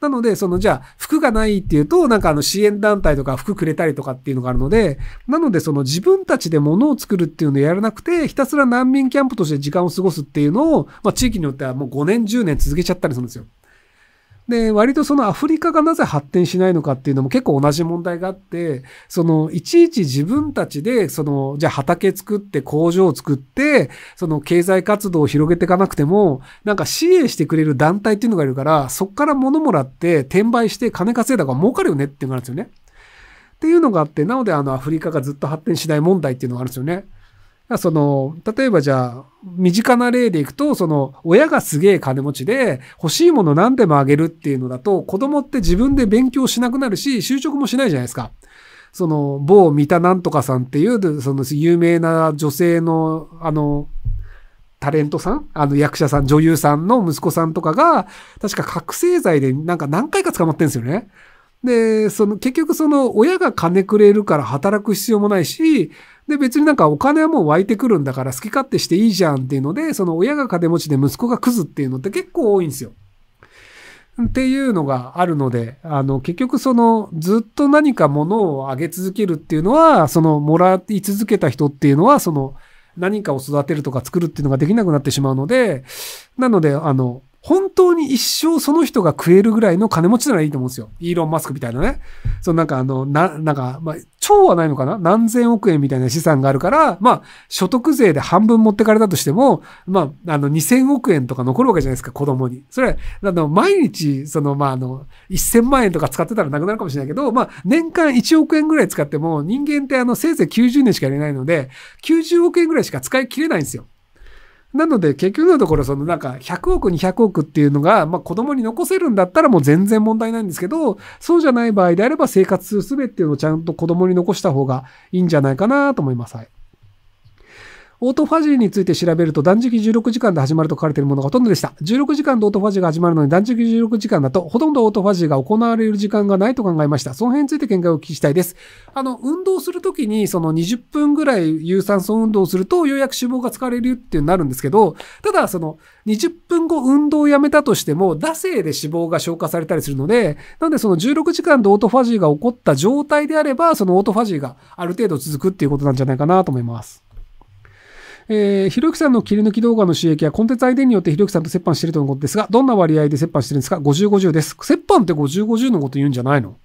なので、そのじゃあ、服がないっていうと、なんかあの支援団体とか服くれたりとかっていうのがあるので、なのでその自分たちで物を作るっていうのをやらなくて、ひたすら難民キャンプとして時間を過ごすっていうのを、まあ地域によってはもう5年、10年続けちゃったりするんですよ。で、割とそのアフリカがなぜ発展しないのかっていうのも結構同じ問題があって、その、いちいち自分たちで、その、じゃあ畑作って工場を作って、その経済活動を広げていかなくても、なんか支援してくれる団体っていうのがいるから、そっから物もらって転売して金稼いだから儲かるよねっていうのがあるんですよね。っていうのがあって、なのであのアフリカがずっと発展しない問題っていうのがあるんですよね。その、例えばじゃあ、身近な例でいくと、その、親がすげえ金持ちで、欲しいもの何でもあげるっていうのだと、子供って自分で勉強しなくなるし、就職もしないじゃないですか。その、某三田なんとかさんっていう、その、有名な女性の、あの、タレントさんあの役者さん、女優さんの息子さんとかが、確か覚醒剤でなんか何回か捕まってんですよね。で、その、結局その、親が金くれるから働く必要もないし、で、別になんかお金はもう湧いてくるんだから好き勝手していいじゃんっていうので、その親が金持ちで息子がクズっていうのって結構多いんですよ。っていうのがあるので、あの、結局その、ずっと何か物をあげ続けるっていうのは、その、もらい続けた人っていうのは、その、何かを育てるとか作るっていうのができなくなってしまうので、なので、あの、本当に一生その人が食えるぐらいの金持ちならいいと思うんですよ。イーロン・マスクみたいなね。そのなんかあの、な、なんか、まあ、超はないのかな何千億円みたいな資産があるから、まあ、所得税で半分持ってかれたとしても、まあ、あの、2000億円とか残るわけじゃないですか、子供に。それ、あの、毎日、その、まあ、あの、1000万円とか使ってたらなくなるかもしれないけど、まあ、年間1億円ぐらい使っても、人間ってあの、せいぜい90年しかいれないので、90億円ぐらいしか使い切れないんですよ。なので結局のところそのなんか100億200億っていうのがまあ子供に残せるんだったらもう全然問題ないんですけどそうじゃない場合であれば生活するすべっていうのをちゃんと子供に残した方がいいんじゃないかなと思います。はいオートファジーについて調べると断食16時間で始まると書かれているものがほとんどでした。16時間でオートファジーが始まるのに断食16時間だとほとんどオートファジーが行われる時間がないと考えました。その辺について見解をお聞きしたいです。あの、運動するときにその20分ぐらい有酸素運動をするとようやく脂肪が疲れるってうなるんですけど、ただその20分後運動をやめたとしても、惰性で脂肪が消化されたりするので、なんでその16時間でオートファジーが起こった状態であれば、そのオートファジーがある程度続くっていうことなんじゃないかなと思います。えー、ひろゆきさんの切り抜き動画の収益はコンテンツデンによってひろゆきさんと折半してるとのことですが、どんな割合で折半してるんですか ?50、50です。折半って50、50のこと言うんじゃないの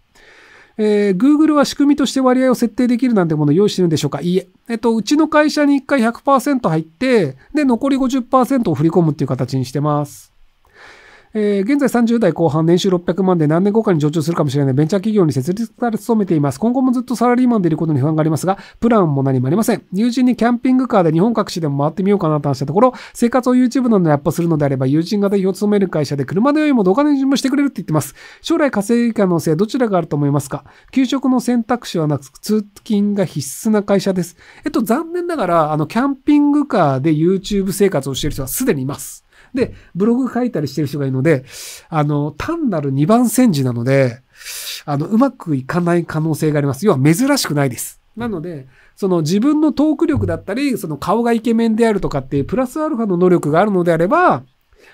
えー、Google は仕組みとして割合を設定できるなんてものを用意してるんでしょうかいいえ。えっと、うちの会社に1回100%入って、で、残り50%を振り込むっていう形にしてます。えー、現在30代後半、年収600万で何年後かに上場するかもしれないベンチャー企業に設立され勤めています。今後もずっとサラリーマンでいることに不安がありますが、プランも何もありません。友人にキャンピングカーで日本各地でも回ってみようかなと話したところ、生活を YouTube などにアップするのであれば、友人が代表を務める会社で車の用意も動画の準備もしてくれるって言ってます。将来稼ぎ可能性、どちらがあると思いますか給食の選択肢はなく、通勤が必須な会社です。えっと、残念ながら、あの、キャンピングカーで YouTube 生活をしている人はすでにいます。で、ブログ書いたりしてる人がいるので、あの、単なる二番煎じなので、あの、うまくいかない可能性があります。要は珍しくないです。なので、その自分のトーク力だったり、その顔がイケメンであるとかっていうプラスアルファの能力があるのであれば、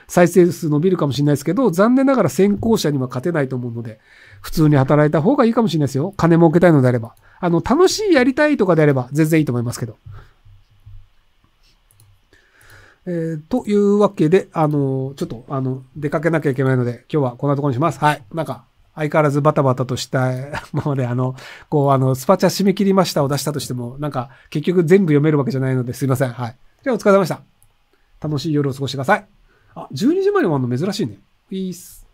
再生数伸びるかもしれないですけど、残念ながら先行者には勝てないと思うので、普通に働いた方がいいかもしれないですよ。金儲けたいのであれば。あの、楽しいやりたいとかであれば全然いいと思いますけど。えー、というわけで、あのー、ちょっと、あの、出かけなきゃいけないので、今日はこんなところにします。はい。なんか、相変わらずバタバタとした *laughs* まうで、あの、こう、あの、スパチャ締め切りましたを出したとしても、なんか、結局全部読めるわけじゃないのですいません。はい。では、お疲れ様でした。楽しい夜を過ごしてください。あ、12時までもあるの珍しいね。ピース。